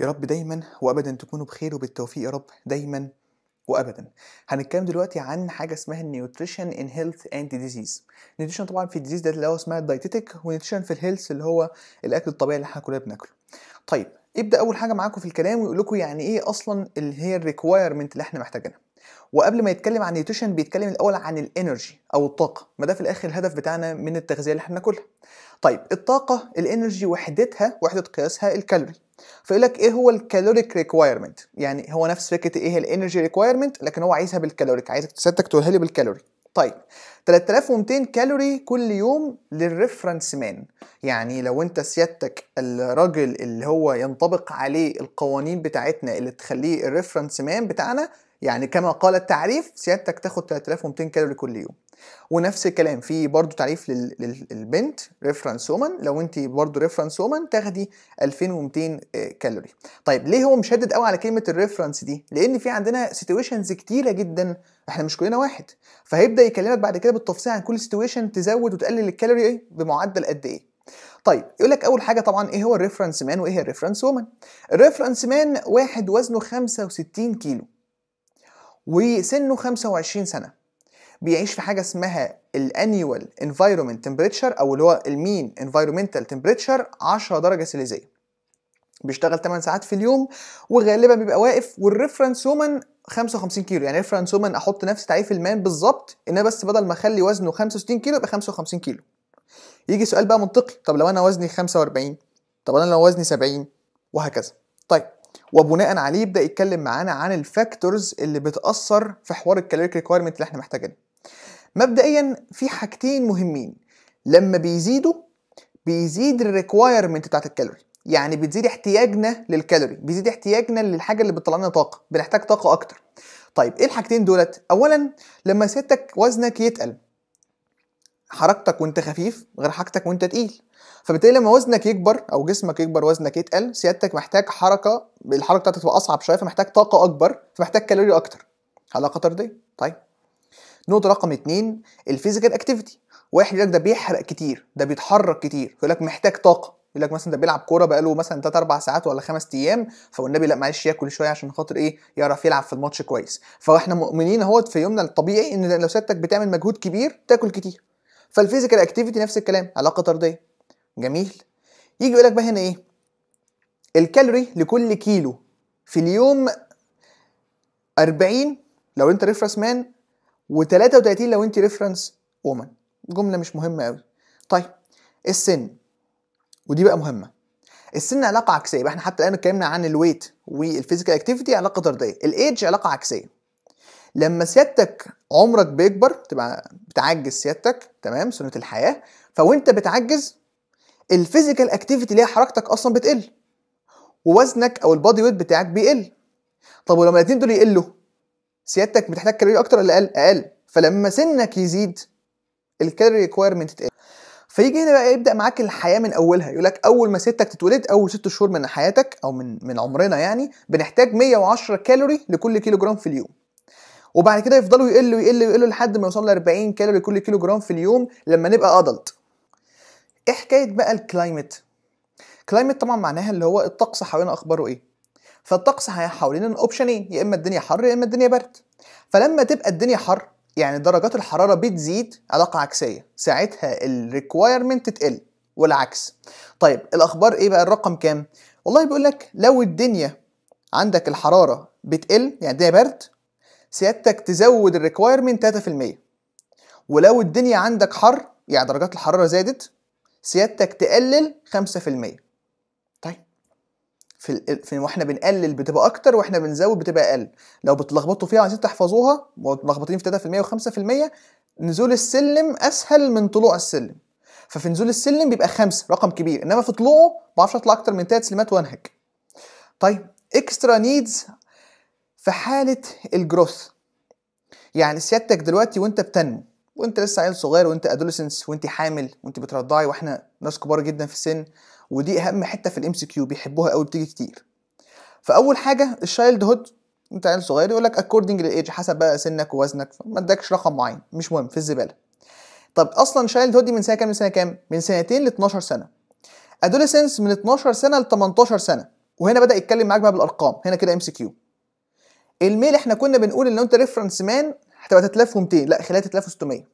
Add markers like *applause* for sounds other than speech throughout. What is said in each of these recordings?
يا رب دايما وابدا تكونوا بخير وبالتوفيق يا رب دايما وابدا هنتكلم دلوقتي عن حاجه اسمها النيوتريشن ان هيلث اند ديزيز النيوتريشن طبعا في الديزيز ده اللي هو اسمها الدايتيتك ونيوتريشن في الهيلث اللي هو الاكل الطبيعي اللي احنا كلنا بناكله طيب يبدا اول حاجه معاكم في الكلام ويقول لكم يعني ايه اصلا اللي هي الريكويرمنت اللي احنا محتاجينها وقبل ما يتكلم عن نيوتريشن بيتكلم الاول عن الانرجي او الطاقه ما ده في الاخر الهدف بتاعنا من التغذيه اللي احنا بناكلها طيب الطاقه الانرجي وحدتها وحده قياسها الكالوري فيقول لك ايه هو الكالوريك ريكوايرمنت يعني هو نفس فكره ايه الانرجي ريكوايرمنت لكن هو عايزها بالكالوريك عايزك سيادتك تقولها لي بالكالوري طيب 3200 كالوري كل يوم للريفرنس مان يعني لو انت سيادتك الراجل اللي هو ينطبق عليه القوانين بتاعتنا اللي تخليه الريفرنس مان بتاعنا يعني كما قال التعريف سيادتك تاخد 3200 كالوري كل يوم ونفس الكلام في برضو تعريف للبنت ريفرنس وومن لو انت برضو ريفرنس وومن تاخدي 2200 آه، كالوري طيب ليه هو مشدد قوي على كلمه الريفرنس دي لان في عندنا سيتويشنز كتيره جدا احنا مش كلنا واحد فهيبدا يكلمك بعد كده بالتفصيل عن كل سيتويشن تزود وتقلل الكالوري إيه؟ بمعدل قد ايه طيب يقول لك اول حاجه طبعا ايه هو الريفرنس مان وايه هي الريفرنس وومن الريفرنس مان واحد وزنه 65 كيلو وسنه 25 سنه بيعيش في حاجه اسمها الانيوال انفايرمنت تمبريتشر او اللي هو المين انفايرمنتال تمبريتشر 10 درجه سيليزيه بيشتغل 8 ساعات في اليوم وغالبا بيبقى واقف والريفرنس وومن 55 كيلو يعني ريفرنس وومن احط نفس تعريف المان بالظبط ان بس بدل ما اخلي وزنه 65 كيلو يبقى 55 كيلو يجي سؤال بقى منطقي طب لو انا وزني 45 طب انا لو وزني 70 وهكذا طيب وبناء عليه يبدا يتكلم معانا عن الفاكتورز اللي بتاثر في حوار الكالوريك ريكويرمنت اللي احنا محتاجينها مبدئيا في حاجتين مهمين لما بيزيدوا بيزيد الريكوايرمنت بتاعت الكالوري يعني بتزيد احتياجنا للكالوري بيزيد احتياجنا للحاجه اللي بتطلع لنا طاقه بنحتاج طاقه اكتر طيب ايه الحاجتين دولت اولا لما سيادتك وزنك يتقل حركتك وانت خفيف غير حركتك وانت تقيل فبالتالي لما وزنك يكبر او جسمك يكبر وزنك يتقل سيادتك محتاج حركه الحركه بتاعتك تبقى اصعب شويه فمحتاج طاقه اكبر فمحتاج كالوري اكتر علاقه طرديه طيب نقطه رقم اتنين الفيزيكال اكتيفيتي واحد يقول لك ده بيحرق كتير ده بيتحرك كتير يقول لك محتاج طاقه يقول لك مثلا ده بيلعب كوره بقاله مثلا 3 4 ساعات ولا 5 ايام فالنبي لا معلش ياكل شويه عشان خاطر ايه يعرف يلعب في الماتش كويس فاحنا مؤمنين اهوت في يومنا الطبيعي ان لو سيادتك بتعمل مجهود كبير تاكل كتير فالفيزيكال اكتيفيتي نفس الكلام علاقه طرديه جميل يجي يقول لك بقى هنا ايه الكالوري لكل كيلو في اليوم 40 لو انت ريفرنس مان و33 لو انت ريفرنس وومن جمله مش مهمه قوي طيب السن ودي بقى مهمه السن علاقه عكسيه احنا حتى الان اتكلمنا عن الويت والفيزيكال اكتيفيتي علاقه طرديه الايدج علاقه عكسيه لما سيادتك عمرك بيكبر تبقى بتعجز سيادتك تمام سنه الحياه فوانت بتعجز الفيزيكال اكتيفيتي اللي هي حركتك اصلا بتقل ووزنك او البادي ويت بتاعك بيقل طب ولما الاثنين دول يقلوا سيادتك بتحتاج كالوري اكتر ولا اقل اقل فلما سنك يزيد الكالوري ريكويرمنت تقل فيجي هنا بقى يبدا معاك الحياه من اولها يقول لك اول ما ستك تتولد اول ست شهور من حياتك او من من عمرنا يعني بنحتاج 110 كالوري لكل كيلو جرام في اليوم وبعد كده يفضلوا يقلوا يقلوا يقلوا لحد ما يوصلوا ل 40 كالوري كل كيلو جرام في اليوم لما نبقى ادلت ايه حكايه بقى الكلايمت كلايمت طبعا معناها اللي هو الطقس حوالينا اخباره ايه فالطقس حوالينا اوبشنين يا اما الدنيا حر يا اما الدنيا برد فلما تبقى الدنيا حر يعني درجات الحراره بتزيد علاقه عكسيه ساعتها الريكوايرمنت تقل والعكس طيب الاخبار ايه بقى الرقم كام والله بيقول لك لو الدنيا عندك الحراره بتقل يعني الدنيا برد سيادتك تزود الريكوايرمنت 3% ولو الدنيا عندك حر يعني درجات الحراره زادت سيادتك تقلل 5% طيب في, في واحنا بنقلل بتبقى اكتر واحنا بنزود بتبقى اقل لو بتلخبطوا فيها عايزين تحفظوها متلخبطين في 3% و5% نزول السلم اسهل من طلوع السلم ففي نزول السلم بيبقى 5 رقم كبير انما في طلوعه ما بعرفش اطلع اكتر من 3 سلمات وانهج طيب اكسترا نيدز في حاله الجروث يعني سيادتك دلوقتي وانت بتنمو وانت لسه عيل صغير وانت ادوليسنس وانت حامل وانت بترضعي واحنا ناس كبار جدا في السن ودي اهم حته في الام سي كيو بيحبوها قوي بتيجي كتير فاول حاجه الشايلد هود انت عيل صغير يقول لك اكوردنج للايج حسب بقى سنك ووزنك ما ادكش رقم معين مش مهم في الزباله طب اصلا شايلد هود دي من سنه كام لسنه كام من سنتين ل 12 سنه ادوليسنس من 12 سنه ل 18 سنه وهنا بدا يتكلم معاك بقى بالارقام هنا كده ام سي كيو الميل احنا كنا بنقول ان انت ريفرنس مان هتبقى 3200 لا خليها 3600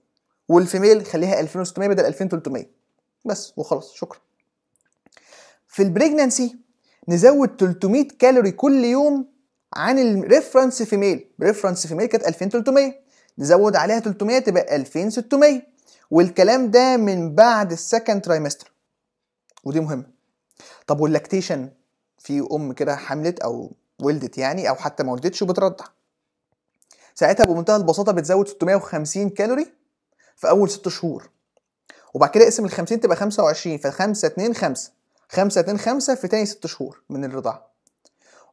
والفيميل خليها 2600 بدل 2300 بس وخلاص شكرا في البريجنانسي نزود 300 كالوري كل يوم عن الريفرنس فيميل ريفرنس فيميل كانت 2300 نزود عليها 300 تبقى 2600 والكلام ده من بعد السكند ترايمستر ودي مهمه طب واللاكتيشن في ام كده حملت او ولدت يعني او حتى ما ولدتش وبترضع ساعتها بمنتهى البساطه بتزود 650 كالوري في اول 6 شهور وبعد كده اقسم ال 50 تبقى 25 ف 5 2 5 5 2 5 في تاني 6 شهور من الرضاعه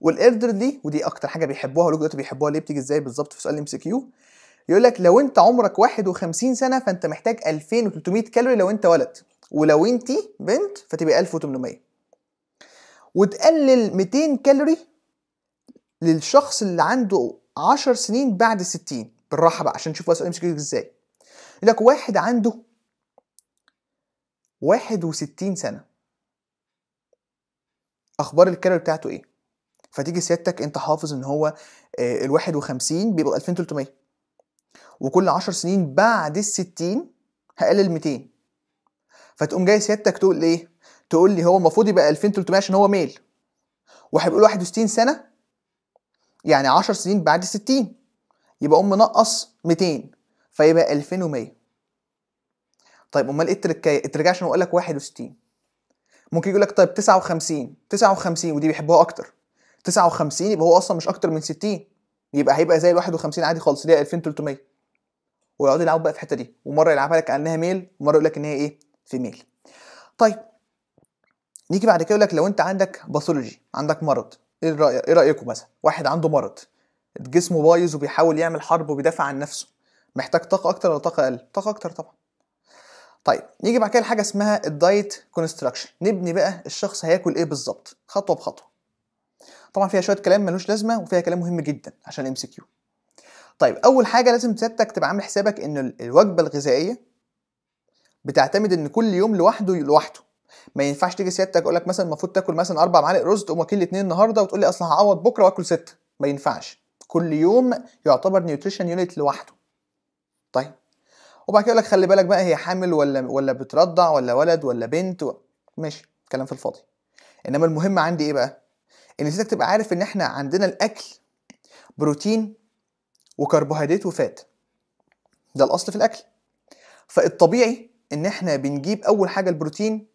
والقدر دي ودي اكتر حاجه بيحبوها ولو دلوقتي بيحبوها ليه بتيجي ازاي بالظبط في سؤال ام سي كيو يقول لك لو انت عمرك 51 سنه فانت محتاج 2300 كالوري لو انت ولد ولو انت بنت فتبقى 1800 وتقلل 200 كالوري للشخص اللي عنده 10 سنين بعد ال 60 بالراحه بقى عشان نشوف السؤال يمسك ايدك ازاي يقول لك واحد عنده 61 سنه اخبار الكالوري بتاعته ايه فتيجي سيادتك انت حافظ ان هو ال 51 بيبقى 2300 وكل 10 سنين بعد ال 60 هقلل 200 فتقوم جاي سيادتك تقول ايه تقول لي هو المفروض يبقى 2300 عشان هو ميل وهيبقى له 61 سنه يعني 10 سنين بعد 60 يبقى أم منقص 200 فيبقى 2100 طيب امال ايه التركايه التركايه عشان اقول لك 61 ممكن يقول لك طيب 59 59 ودي بيحبوها اكتر 59 يبقى هو اصلا مش اكتر من 60 يبقى هيبقى زي ال 51 عادي خالص اللي هي 2300 ويقعد يلعبوا بقى في الحته دي ومره يلعبها لك انها ميل ومره يقول لك ان هي ايه فيميل طيب نيجي بعد كده يقول لك لو انت عندك باثولوجي عندك مرض ايه رأي ايه رايكم مثلا واحد عنده مرض جسمه بايظ وبيحاول يعمل حرب وبيدافع عن نفسه محتاج طاقه اكتر ولا طاقه اقل طاقه اكتر طبعا طيب نيجي بعد كده لحاجه اسمها الدايت كونستراكشن نبني بقى الشخص هياكل ايه بالظبط خطوه بخطوه طبعا فيها شويه كلام ملوش لازمه وفيها كلام مهم جدا عشان ام كيو طيب اول حاجه لازم سيادتك تبقى عامل حسابك ان الوجبه الغذائيه بتعتمد ان كل يوم لوحده لوحده ما ينفعش تيجي سيادتك اقول لك مثلا المفروض تاكل مثلا اربع معالق رز تقوم واكل اثنين النهارده وتقول لي اصل هعوض بكره واكل سته ما ينفعش كل يوم يعتبر نيوتريشن يونت لوحده طيب وبعد كده يقول لك خلي بالك بقى هي حامل ولا ولا بترضع ولا ولد ولا بنت و... ماشي كلام في الفاضي انما المهم عندي ايه بقى ان سيادتك تبقى عارف ان احنا عندنا الاكل بروتين وكربوهيدرات وفات ده الاصل في الاكل فالطبيعي ان احنا بنجيب اول حاجه البروتين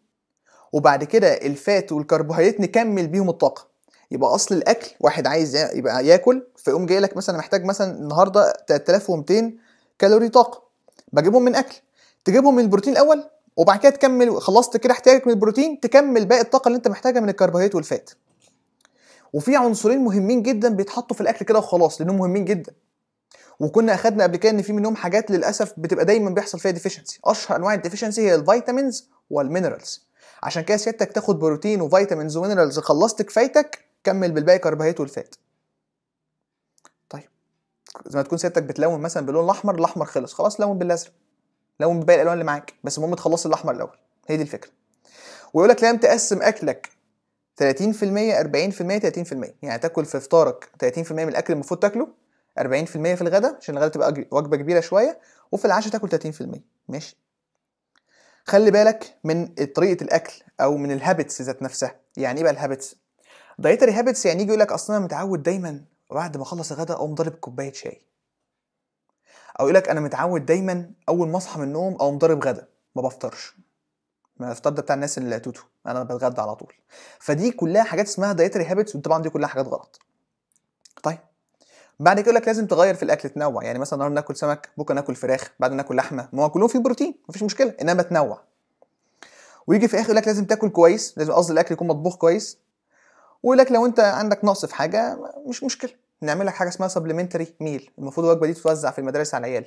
وبعد كده الفات والكربوهيدرات نكمل بيهم الطاقه يبقى اصل الاكل واحد عايز يبقى ياكل فيقوم جاي لك مثلا محتاج مثلا النهارده 3200 كالوري طاقه بجيبهم من اكل تجيبهم من البروتين الاول وبعد كده تكمل خلصت كده احتياجك من البروتين تكمل باقي الطاقه اللي انت محتاجها من الكربوهيدرات والفات وفي عنصرين مهمين جدا بيتحطوا في الاكل كده وخلاص لانهم مهمين جدا وكنا اخدنا قبل كده ان في منهم حاجات للاسف بتبقى دايما بيحصل فيها ديفيشنسي اشهر انواع الديفيشنسي هي الفيتامينز والمينرالز عشان كده سيادتك تاخد بروتين وفيتامينز ومينرالز خلصت كفايتك كمل بالباقي كربوهيدرات والفات طيب زي ما تكون سيادتك بتلون مثلا باللون الاحمر الاحمر خلص خلاص لون بالازرق لون بباقي الالوان اللي معاك بس المهم تخلص الاحمر الاول هي دي الفكره ويقول لك لازم تقسم اكلك 30% 40% 30% يعني تاكل في افطارك 30% من الاكل المفروض تاكله 40% في الغداء عشان الغداء تبقى وجبه كبيره شويه وفي العشاء تاكل 30% ماشي خلي بالك من طريقه الاكل او من الهابتس ذات نفسها يعني ايه بقى الهابتس دايتري هابتس يعني يجي يقول لك اصل انا متعود دايما بعد ما اخلص الغداء اقوم ضارب كوبايه شاي او يقول لك انا متعود دايما اول ما اصحى من النوم اقوم ضارب غدا ما بفطرش ما الافطار ده بتاع الناس اللي توتو انا بتغدى على طول فدي كلها حاجات اسمها دايتري هابتس وطبعا دي كلها حاجات غلط طيب بعد كده يقول لك لازم تغير في الاكل تنوع يعني مثلا النهارده ناكل سمك بكره ناكل فراخ بعد ناكل لحمه ما هو كلهم فيه بروتين مفيش مشكله انما تنوع ويجي في الاخر يقول لك لازم تاكل كويس لازم قصدي الاكل يكون مطبوخ كويس ويقول لك لو انت عندك نقص في حاجه مش مشكله نعمل لك حاجه اسمها سبلمنتري ميل المفروض الوجبه دي تتوزع في المدارس على العيال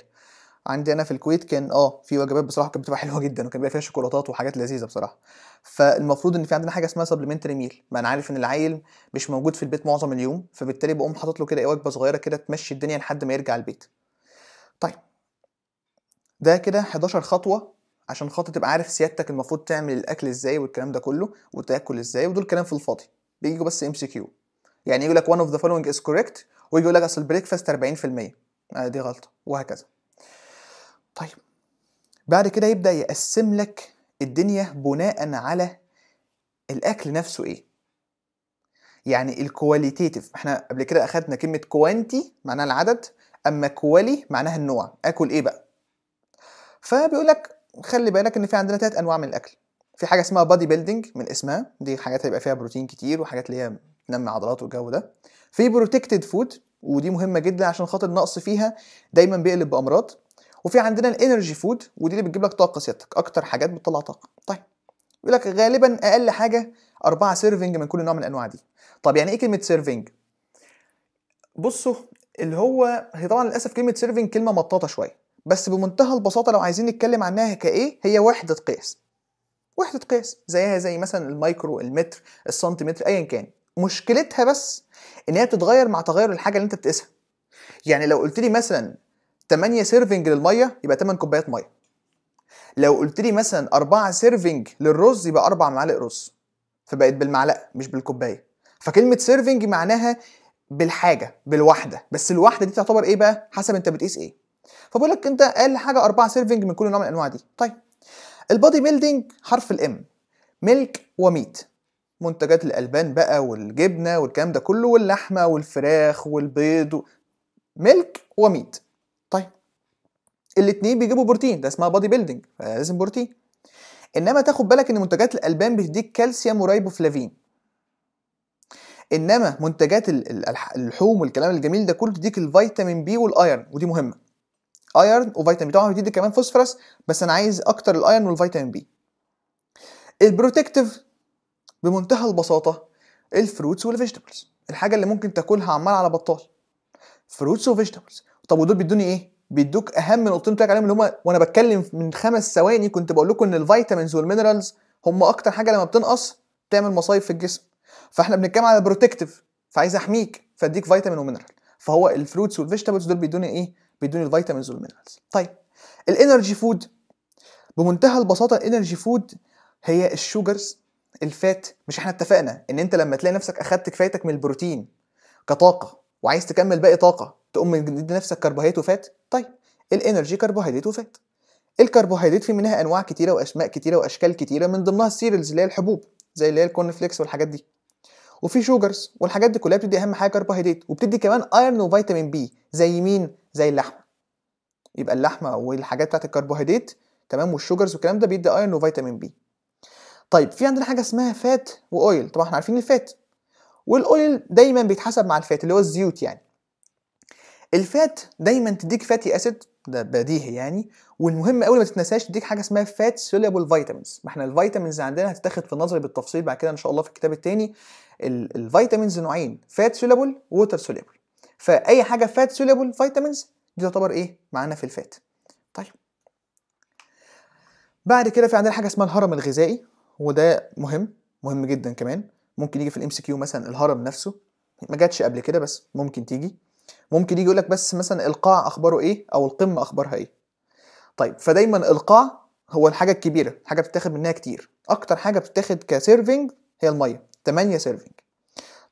عندي انا في الكويت كان اه في وجبات بصراحه كانت بتبقى حلوه جدا وكان بيبقى فيها شوكولاتات وحاجات لذيذه بصراحه فالمفروض ان في عندنا حاجه اسمها سبلمنتري ميل ما انا عارف ان العيل مش موجود في البيت معظم اليوم فبالتالي بقوم حاطط له كده ايه وجبه صغيره كده تمشي الدنيا لحد ما يرجع البيت طيب ده كده 11 خطوه عشان خاطر تبقى عارف سيادتك المفروض تعمل الاكل ازاي والكلام ده كله وتاكل ازاي ودول كلام في الفاضي بيجوا بس ام سي كيو يعني يقول لك one of the following is correct ويجي يقول لك اصل البريكفاست 40% آه، دي غلطه وهكذا طيب بعد كده يبدا يقسم لك الدنيا بناء على الاكل نفسه ايه يعني الكواليتيتيف احنا قبل كده اخدنا كلمه كوانتي معناها العدد اما كوالي معناها النوع اكل ايه بقى فبيقول لك خلي بالك ان في عندنا ثلاث انواع من الاكل في حاجه اسمها بادي بيلدينج من اسمها دي حاجات هيبقى فيها بروتين كتير وحاجات اللي هي تنمي عضلات والجو ده في بروتكتد فود ودي مهمه جدا عشان خاطر النقص فيها دايما بيقلب بامراض وفي عندنا الانرجي فود ودي اللي بتجيب لك طاقه سيادتك اكتر حاجات بتطلع طاقه طيب يقول لك غالبا اقل حاجه أربعة سيرفنج من كل نوع من الانواع دي طب يعني ايه كلمه سيرفنج بصوا اللي هو هي طبعا للاسف كلمه سيرفنج كلمه مطاطه شويه بس بمنتهى البساطه لو عايزين نتكلم عنها كايه هي وحده قياس وحده قياس زيها زي مثلا المايكرو المتر السنتيمتر ايا كان مشكلتها بس ان هي بتتغير مع تغير الحاجه اللي انت بتقيسها يعني لو قلت لي مثلا 8 سيرفنج للميه يبقى 8 كوبايات ميه لو قلت لي مثلا 4 سيرفنج للرز يبقى 4 معالق رز فبقت بالمعلقه مش بالكوبايه فكلمه سيرفنج معناها بالحاجه بالواحده بس الواحده دي تعتبر ايه بقى حسب انت بتقيس ايه فبقول لك انت اقل حاجه 4 سيرفنج من كل نوع من الانواع دي طيب البادي بيلدينج حرف الام ملك وميت منتجات الالبان بقى والجبنه والكلام ده كله واللحمه والفراخ والبيض و... ملك وميت الاثنين بيجيبوا بروتين ده اسمها بادي بيلدينج فلازم بروتين انما تاخد بالك ان منتجات الالبان بتديك كالسيوم ورايبوفلافين انما منتجات اللحوم والكلام الجميل ده كله تديك الفيتامين بي والايرن ودي مهمه ايرن وفيتامين طبعا بتدي كمان فوسفورس بس انا عايز اكتر الايرن والفيتامين بي البروتكتيف بمنتهى البساطه الفروتس والفيجيتابلز الحاجه اللي ممكن تاكلها عمال على بطال فروتس وفيجيتابلز طب ودول بيدوني ايه بيدوك اهم نقطتين بتاعك عليهم اللي هم وانا بتكلم من خمس ثواني كنت بقول لكم ان الفيتامينز والمينرالز هم اكتر حاجه لما بتنقص تعمل مصايب في الجسم فاحنا بنتكلم على بروتكتيف فعايز احميك فاديك فيتامين ومينرال فهو الفروتس والفيجيتابلز دول بيدوني ايه بيدوني الفيتامينز والمينرالز طيب الانرجي فود بمنتهى البساطه الانرجي فود هي الشوجرز الفات مش احنا اتفقنا ان انت لما تلاقي نفسك اخدت كفايتك من البروتين كطاقه وعايز تكمل باقي طاقه تقوم تدي نفسك كربوهيدرات وفات طيب الانرجي كربوهيدرات وفات الكربوهيدرات في منها انواع كتيره واسماء كتيره واشكال كتيره من ضمنها السيريالز اللي هي الحبوب زي اللي هي الكورن فليكس والحاجات دي وفي شوجرز والحاجات دي كلها بتدي اهم حاجه كربوهيدرات وبتدي كمان ايرن وفيتامين بي زي مين زي اللحمه يبقى اللحمه والحاجات بتاعت الكربوهيدرات تمام والشوجرز والكلام ده بيدي ايرن وفيتامين بي طيب في عندنا حاجه اسمها فات واويل طبعا احنا عارفين الفات والاويل دايما بيتحسب مع الفات اللي هو الزيوت يعني الفات دايما تديك فاتي اسيد ده بديهي يعني والمهم قوي ما تتنساش تديك حاجه اسمها فات سوليبل فيتامينز ما احنا الفيتامينز عندنا هتتاخد في النظر بالتفصيل بعد كده ان شاء الله في الكتاب الثاني الفيتامينز نوعين فات سوليبل ووتر سوليبل فاي حاجه فات سوليبل فيتامينز دي تعتبر ايه معانا في الفات طيب بعد كده في عندنا حاجه اسمها الهرم الغذائي وده مهم مهم جدا كمان ممكن يجي في الام سي كيو مثلا الهرم نفسه ما جاتش قبل كده بس ممكن تيجي ممكن يجي يقول لك بس مثلا القاع اخباره ايه او القمه اخبارها ايه طيب فدايما القاع هو الحاجه الكبيره حاجه بتتاخد منها كتير اكتر حاجه بتتاخد كسيرفنج هي الميه 8 سيرفنج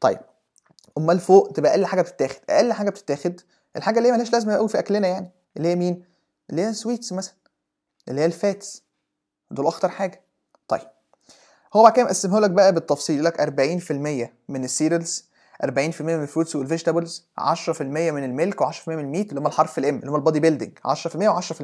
طيب امال فوق تبقى اقل حاجه بتتاخد اقل حاجه بتتاخد الحاجه اللي هي ملهاش لازمه قوي في اكلنا يعني اللي هي مين اللي هي السويتس مثلا اللي هي الفاتس دول اخطر حاجه طيب هو بعد كده مقسمه لك بقى بالتفصيل يقول لك 40% من السيرلز 40% من الفروتس والفيجيتابلز 10% من الميلك و10% من الميت اللي هم الحرف الام اللي هم البادي بيلدينج 10% و10%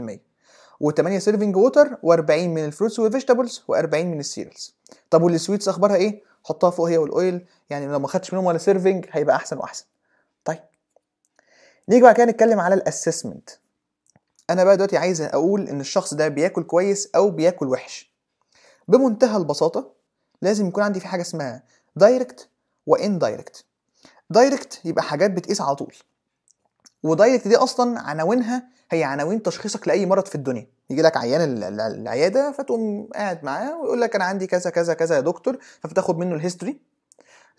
و8 سيرفنج ووتر و40 من الفروتس والفيجيتابلز و40 من السيرلز طب والسويتس اخبارها ايه حطها فوق هي والاويل يعني لو ما خدتش منهم ولا سيرفنج هيبقى احسن واحسن طيب نيجي بعد كده نتكلم على الاسسمنت انا بقى دلوقتي عايز اقول ان الشخص ده بياكل كويس او بياكل وحش بمنتهى البساطه لازم يكون عندي في حاجه اسمها دايركت واندايركت دايركت يبقى حاجات بتقيس على طول ودايركت دي اصلا عناوينها هي عناوين تشخيصك لاي مرض في الدنيا يجي لك عيان العياده فتقوم قاعد معاه ويقول لك انا عندي كذا كذا كذا يا دكتور فبتاخد منه الهيستوري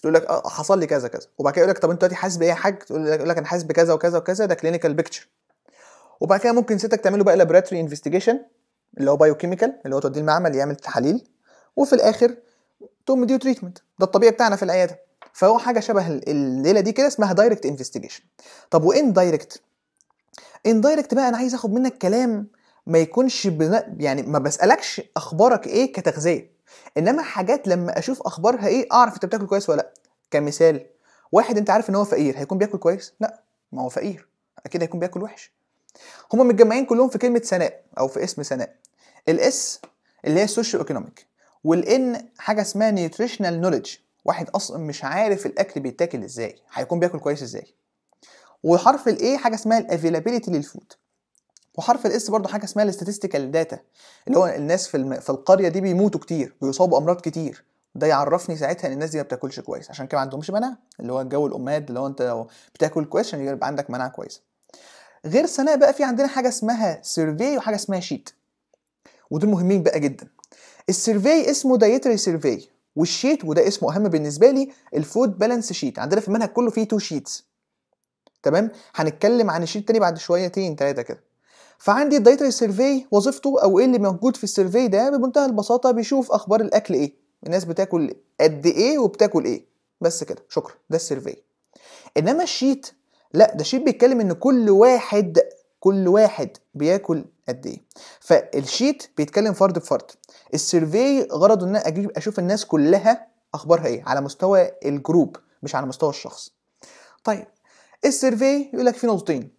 تقول لك اه حصل لي كذا كذا وبعد كده يقول لك طب انت دلوقتي حاسس بايه يا حاج يقول لك انا حاسس بكذا وكذا وكذا ده كلينيكال بيكتشر وبعد كده ممكن ستك تعمله بقى لابراتوري انفستيجيشن اللي هو بايوكيميكال اللي هو توديه المعمل يعمل تحاليل وفي الاخر تقوم مديله تريتمنت ده الطبيعي بتاعنا في العياده فهو حاجه شبه الليله دي كده اسمها دايركت انفستيجيشن طب وان دايركت ان دايركت بقى انا عايز اخد منك كلام ما يكونش بنا... يعني ما بسالكش اخبارك ايه كتغذيه انما حاجات لما اشوف اخبارها ايه اعرف انت بتاكل كويس ولا لا كمثال واحد انت عارف ان هو فقير هيكون بياكل كويس لا ما هو فقير اكيد هيكون بياكل وحش هما متجمعين كلهم في كلمه سناء او في اسم سناء الاس اللي هي السوشيو ايكونوميك والان حاجه اسمها نيوتريشنال نوليدج واحد اصلا مش عارف الاكل بيتاكل ازاي هيكون بياكل كويس ازاي وحرف الاي حاجه اسمها الافيلابيلتي للفود وحرف الاس برضه حاجه اسمها الاستاتستيكال داتا اللي هو الناس في الم... في القريه دي بيموتوا كتير بيصابوا امراض كتير ده يعرفني ساعتها ان الناس دي ما بتاكلش كويس عشان كده ما عندهمش مناعه اللي هو الجو الاماد اللي هو انت لو بتاكل كويس عشان يبقى عندك مناعه كويسه غير سناء بقى في عندنا حاجه اسمها سيرفي وحاجه اسمها شيت ودول مهمين بقى جدا السيرفي اسمه دايتري سيرفي والشيت وده اسمه اهم بالنسبه لي الفود بالانس شيت عندنا في المنهج كله فيه تو شيتس تمام هنتكلم عن الشيت الثاني بعد شويتين ثلاثه كده فعندي الدايتري سيرفي وظيفته او ايه اللي موجود في السيرفي ده بمنتهى البساطه بيشوف اخبار الاكل ايه الناس بتاكل قد ايه وبتاكل ايه بس كده شكرا ده السيرفي انما الشيت لا ده شيت بيتكلم ان كل واحد كل واحد بياكل قد ايه فالشيت بيتكلم فرد بفرد السيرفي غرضه ان انا اجيب اشوف الناس كلها اخبارها ايه على مستوى الجروب مش على مستوى الشخص طيب السيرفي يقول لك في نقطتين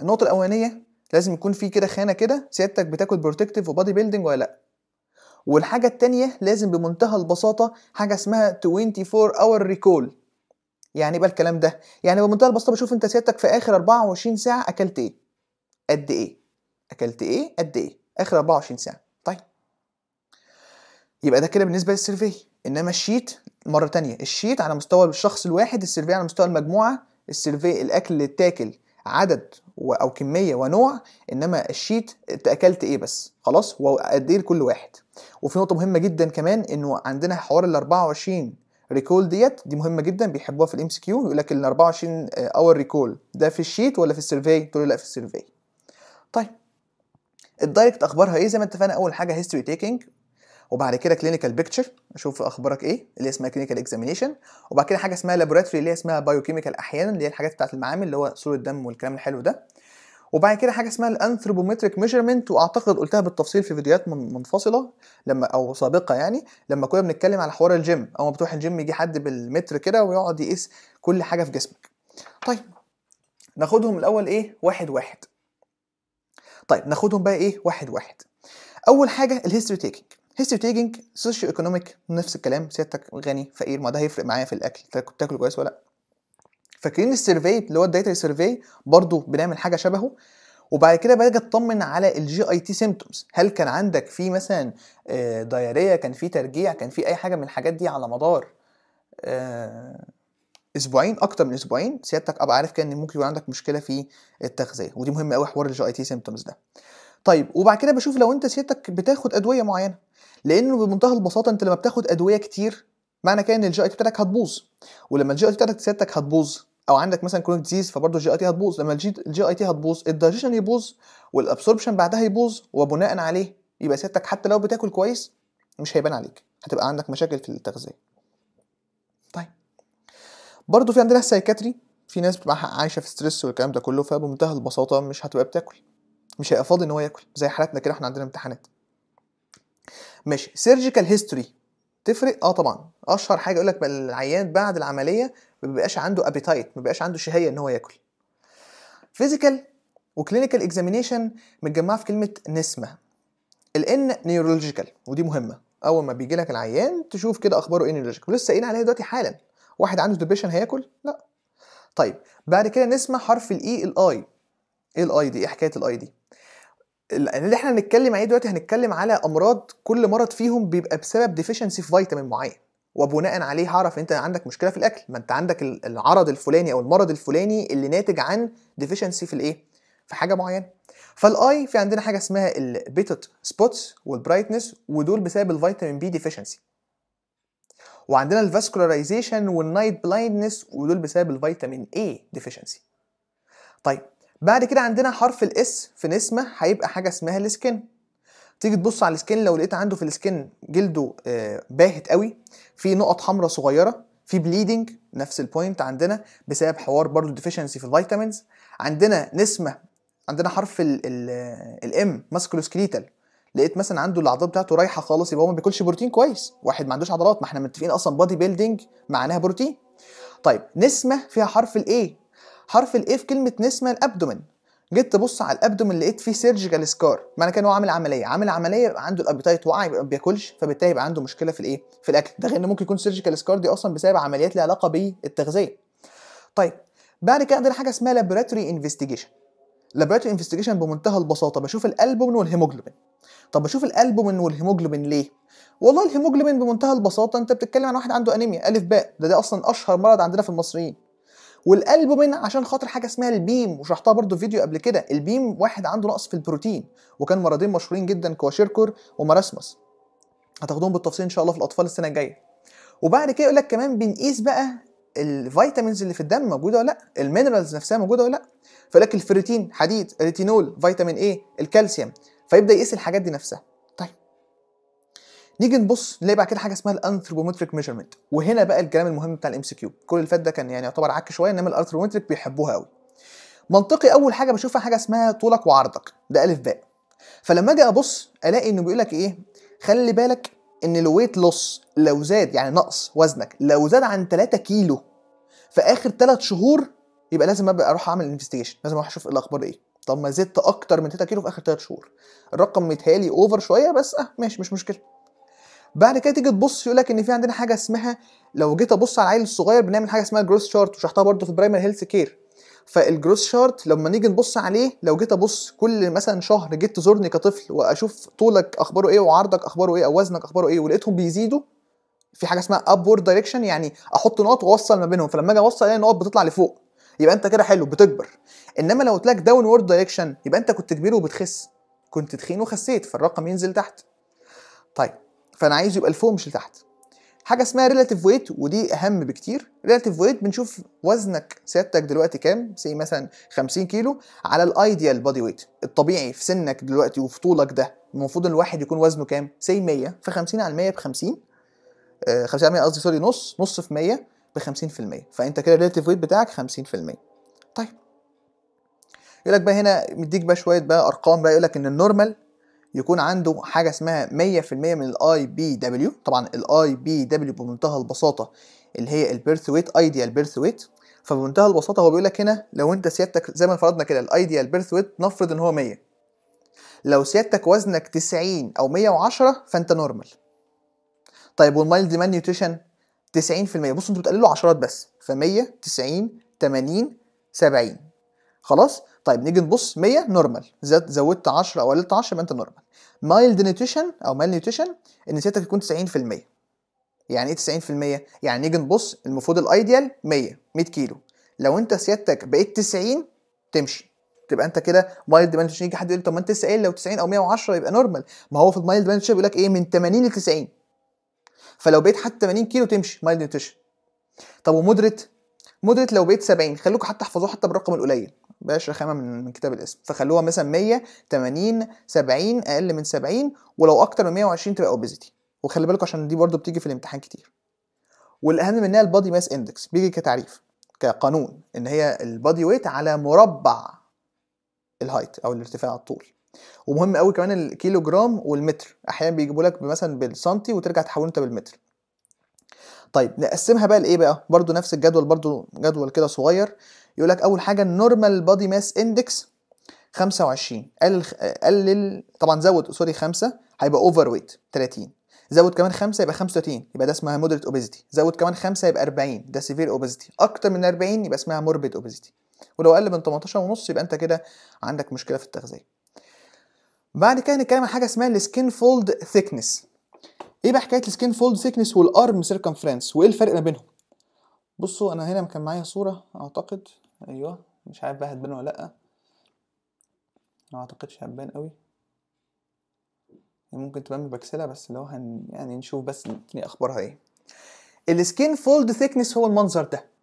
النقطه الاولانيه لازم يكون في كده خانه كده سيادتك بتاكل بروتكتيف وبادي بيلدينج ولا لا والحاجه التانية لازم بمنتهى البساطه حاجه اسمها 24 hour recall يعني ايه بقى الكلام ده يعني بمنتهى البساطه بشوف انت سيادتك في اخر 24 ساعه اكلت ايه قد ايه اكلت ايه قد ايه اخر 24 ساعه طيب يبقى ده كده بالنسبه للسيرفي انما الشيت مره تانية الشيت على مستوى الشخص الواحد السيرفي على مستوى المجموعه السيرفي الاكل اللي اتاكل عدد او كميه ونوع انما الشيت اكلت ايه بس خلاص وقد ايه لكل واحد وفي نقطه مهمه جدا كمان انه عندنا حوار ال 24 ريكول ديت دي مهمه جدا بيحبوها في الام سي كيو يقول لك ال 24 اور ريكول ده في الشيت ولا في السيرفي تقول لا في السيرفي طيب الدايركت اخبارها ايه زي ما اتفقنا اول حاجه هيستوري تيكينج وبعد كده كلينيكال بيكتشر اشوف اخبارك ايه اللي اسمها كلينيكال اكزامينيشن وبعد كده حاجه اسمها لابوراتوري اللي اسمها بايوكيميكال احيانا اللي هي الحاجات بتاعه المعامل اللي هو صوره الدم والكلام الحلو ده وبعد كده حاجه اسمها الانثروبومتريك ميجرمنت واعتقد قلتها بالتفصيل في فيديوهات منفصله لما او سابقه يعني لما كنا بنتكلم على حوار الجيم اول ما بتروح الجيم يجي حد بالمتر كده ويقعد يقيس كل حاجه في جسمك طيب ناخدهم الاول ايه واحد واحد طيب ناخدهم بقى ايه واحد واحد اول حاجه الهيستوري تيكينج هيستوري تيكينج سوشيو ايكونوميك نفس الكلام سيادتك غني فقير ما ده هيفرق معايا في الاكل كنت بتاكل كويس ولا لا فاكرين السيرفي اللي هو الداتا سيرفي برضو بنعمل حاجه شبهه وبعد كده بقى اطمن على الجي اي تي سيمتومز هل كان عندك في مثلا دايريه كان في ترجيع كان في اي حاجه من الحاجات دي على مدار آه، اسبوعين اكتر من اسبوعين سيادتك ابقى عارف كده ان ممكن يكون عندك مشكله في التغذيه ودي مهمه قوي حوار الجي اي تي سيمبتومز ده طيب وبعد كده بشوف لو انت سيادتك بتاخد ادويه معينه لانه بمنتهى البساطه انت لما بتاخد ادويه كتير معنى كده ان الجي اي تي بتاعتك هتبوظ ولما الجي اي تي بتاعتك سيادتك هتبوظ او عندك مثلا كرونيك ديزيز فبرضه الجي اي تي هتبوظ لما الجي اي تي هتبوظ الدايجيشن يبوظ والابسوربشن بعدها يبوظ وبناء عليه يبقى سيادتك حتى لو بتاكل كويس مش هيبان عليك هتبقى عندك مشاكل في التغذيه برضو في عندنا السايكاتري في ناس بتبقى عايشه في ستريس والكلام ده كله فبمنتهى البساطه مش هتبقى بتاكل مش هيبقى فاضي ان هو ياكل زي حالاتنا كده احنا عندنا امتحانات ماشي سيرجيكال هيستوري تفرق اه طبعا اشهر حاجه يقول لك العيان بعد العمليه ما بيبقاش عنده ابيتايت ما بيبقاش عنده شهيه ان هو ياكل فيزيكال وكلينيكال اكزامينيشن متجمعه في كلمه نسمه الان نيورولوجيكال ودي مهمه اول ما بيجي لك العيان تشوف كده اخباره ايه نيورولوجيكال ولسه قايل عليها دلوقتي حالا واحد عنده ديبريشن هياكل لا طيب بعد كده نسمع حرف الاي e، الاي ايه الاي دي ايه حكايه الاي دي اللي احنا هنتكلم عليه دلوقتي هنتكلم على امراض كل مرض فيهم بيبقى بسبب ديفيشنسي في فيتامين معين وبناء عليه هعرف انت عندك مشكله في الاكل ما انت عندك العرض الفلاني او المرض الفلاني اللي ناتج عن ديفيشنسي في الايه في حاجه معينه فالاي في عندنا حاجه اسمها البيتت سبوتس والبرايتنس ودول بسبب الفيتامين بي ديفيشنسي وعندنا الفاسكولاريزيشن والنايت بلايندنس ودول بسبب الفيتامين A ديفيشنسي طيب بعد كده عندنا حرف الاس في نسمه هيبقى حاجه اسمها السكن تيجي تبص على السكن لو لقيت عنده في السكن جلده آه، باهت قوي في نقط حمراء صغيره في بليدنج نفس البوينت عندنا بسبب حوار برضو ديفيشنسي في الفيتامينز عندنا نسمه عندنا حرف الام ماسكولوسكليتال آه، لقيت مثلا عنده الاعضاء بتاعته رايحه خالص يبقى هو ما بياكلش بروتين كويس واحد ما عندوش عضلات ما احنا متفقين اصلا بادي بيلدينج معناها بروتين طيب نسمه فيها حرف الاي حرف الاي في كلمه نسمه الابدومن جيت تبص على الابدومن لقيت فيه سيرجيكال سكار معنى كان هو عامل عمليه عامل عمليه يبقى عنده الابيتايت وعي ما بياكلش فبالتالي يبقى عنده مشكله في الايه في الاكل ده غير ان ممكن يكون سيرجيكال سكار دي اصلا بسبب عمليات لها علاقه بالتغذيه طيب بعد كده عندنا حاجه اسمها لابوراتوري انفستيجيشن لابوراتوري انفستيجيشن بمنتهى البساطه بشوف الالبومين والهيموجلوبين طب بشوف الالبومين والهيموجلوبين ليه والله الهيموجلوبين بمنتهى البساطه انت بتتكلم عن واحد عنده انيميا الف باء ده ده اصلا اشهر مرض عندنا في المصريين والالبومين عشان خاطر حاجه اسمها البيم وشرحتها برضو في فيديو قبل كده البيم واحد عنده نقص في البروتين وكان مرضين مشهورين جدا كواشيركور وماراسموس هتاخدهم بالتفصيل ان شاء الله في الاطفال السنه الجايه وبعد كده يقول لك كمان بنقيس بقى الفيتامينز اللي في الدم موجوده ولا لا المينرالز نفسها موجوده ولا لا فيقول لك الفيريتين حديد ريتينول فيتامين ايه الكالسيوم فيبدا يقيس الحاجات دي نفسها طيب نيجي نبص نلاقي بعد كده حاجه اسمها الانثروبومتريك ميجرمنت وهنا بقى الكلام المهم بتاع الام سي كيو كل اللي فات ده كان يعني يعتبر عك شويه انما الانثروبومتريك بيحبوها قوي منطقي اول حاجه بشوفها حاجه اسمها طولك وعرضك ده الف باء فلما اجي ابص الاقي انه بيقول لك ايه خلي بالك ان الويت لوس لو زاد يعني نقص وزنك لو زاد عن 3 كيلو في اخر 3 شهور يبقى لازم ابقى اروح اعمل انفستيجيشن لازم اروح اشوف الاخبار ايه طب ما زدت اكتر من 3 كيلو في اخر 3 شهور الرقم متهيألي اوفر شويه بس اه ماشي مش مشكله بعد كده تيجي تبص يقول لك ان في عندنا حاجه اسمها لو جيت ابص على العيل الصغير بنعمل حاجه اسمها جروث شارت وشرحتها برده في البرايمر هيلث كير فالجروث شارت لما نيجي نبص عليه لو جيت ابص كل مثلا شهر جيت تزورني كطفل واشوف طولك اخباره ايه وعرضك اخباره ايه او وزنك اخباره ايه ولقيتهم بيزيدوا في حاجه اسمها ابورد دايركشن يعني احط نقط واوصل ما بينهم فلما اجي اوصل الاقي النقط بتطلع لفوق يبقى انت كده حلو بتكبر انما لو قلت لك داون وورد دايركشن يبقى انت كنت كبير وبتخس كنت تخين وخسيت فالرقم ينزل تحت طيب فانا عايز يبقى لفوق مش لتحت حاجه اسمها ريلاتيف ويت ودي اهم بكتير ريلاتيف ويت بنشوف وزنك سيادتك دلوقتي كام سي مثلا 50 كيلو على الايديال بادي ويت الطبيعي في سنك دلوقتي وفي طولك ده المفروض الواحد يكون وزنه كام سي 100 ف 50 على 100 ب 50 50 قصدي سوري نص نص في 100 ب 50% فانت كده الريلاتيف ويت بتاعك 50% طيب يقول لك بقى هنا مديك بقى شويه بقى ارقام بقى يقول لك ان النورمال يكون عنده حاجه اسمها 100% من الاي بي دبليو طبعا الاي بي دبليو بمنتهى البساطه اللي هي البيرث ويت ايديال بيرث ويت فبمنتهى البساطه هو بيقول لك هنا لو انت سيادتك زي ما فرضنا كده الايديال بيرث ويت نفرض ان هو 100 لو سيادتك وزنك 90 او 110 فانت نورمال طيب والمايلد مال نيوتريشن 90% بص انتوا بتقللوا عشرات بس ف 100 90 80 70 خلاص طيب نيجي نبص 100 نورمال زاد زودت 10 او قللت 10 يبقى انت نورمال مايلد نيوتريشن او مال نيوتريشن ان نسبتك تكون 90% يعني ايه 90% يعني نيجي نبص المفروض الايديال 100 100 كيلو لو انت سيادتك بقيت 90 تمشي تبقى انت كده مايلد مانجر يجي حد يقول طب ما انت لسه لو 90 او 110 يبقى نورمال ما هو في المايلد مانجر بيقول لك ايه من 80 ل 90 فلو بقيت حتى 80 كيلو تمشي مايل نيوتريشن طب ومدرت مدرت لو بقيت 70 خلوكم حتى احفظوه حتى بالرقم القليل بلاش رخامه من من كتاب الاسم فخلوها مثلا 100 80 70 اقل من 70 ولو اكتر من 120 تبقى اوبيزيتي وخلي بالكم عشان دي برده بتيجي في الامتحان كتير والاهم منها البادي ماس اندكس بيجي كتعريف كقانون ان هي البادي ويت على مربع الهايت او الارتفاع الطول ومهم قوي كمان الكيلو جرام والمتر احيانا بيجيبوا لك مثلا بالسنتي وترجع تحوله انت بالمتر طيب نقسمها بقى لايه بقى برضو نفس الجدول برضو جدول كده صغير يقول لك اول حاجه النورمال بادي ماس اندكس 25 قلل قلل طبعا زود سوري 5 هيبقى اوفر ويت 30 زود كمان 5 يبقى 35 يبقى ده اسمها مودريت اوبيزيتي زود كمان 5 يبقى 40 ده سيفير اوبيزيتي اكتر من 40 يبقى اسمها موربيد اوبيزيتي ولو اقل من 18 ونص يبقى انت كده عندك مشكله في التغذيه بعد كده هنتكلم عن حاجه اسمها السكين فولد ثيكنس ايه بقى حكايه السكين فولد ثيكنس والارم سيركمفرنس وايه الفرق ما بينهم بصوا انا هنا كان معايا صوره اعتقد ايوه مش عارف بقى هتبان ولا لا ما اعتقدش هتبان قوي يعني ممكن تبان بكسلها بس لو هن يعني نشوف بس اخبارها ايه السكين فولد ثيكنس هو المنظر ده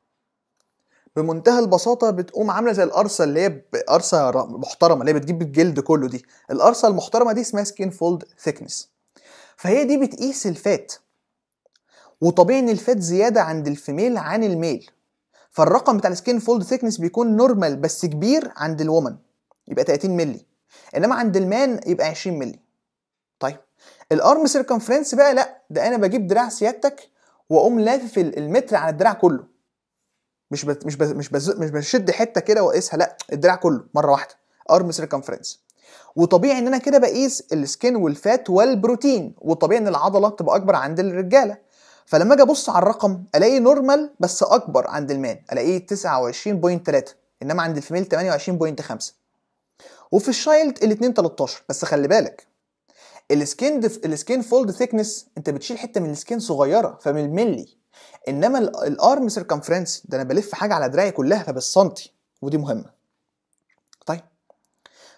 بمنتهى البساطه بتقوم عامله زي القرصه اللي هي قرصه محترمه اللي هي بتجيب الجلد كله دي القرصه المحترمه دي اسمها سكين فولد ثيكنس فهي دي بتقيس الفات وطبيعي ان الفات زياده عند الفيميل عن الميل فالرقم بتاع السكين فولد ثيكنس بيكون نورمال بس كبير عند الومن يبقى 30 مللي انما عند المان يبقى 20 مللي طيب الارم سيركمفرنس بقى لا ده انا بجيب دراع سيادتك واقوم لافف المتر على الدراع كله مش بت... مش بز مش بز مش بشد حته كده واقيسها لا الدراع كله مره واحده ارم سيركمفرنس وطبيعي ان انا كده بقيس السكين والفات والبروتين وطبيعي ان العضله تبقى اكبر عند الرجاله فلما اجي ابص على الرقم الاقي نورمال بس اكبر عند المان الاقيه 29.3 انما عند الفيميل 28.5 وفي الشايلد الاثنين 13 بس خلي بالك السكين دف... السكين فولد ثيكنس انت بتشيل حته من السكين صغيره فمن الملي انما الارم سيركمفرنس ده انا بلف حاجه على دراعي كلها فبالسنتي ودي مهمه طيب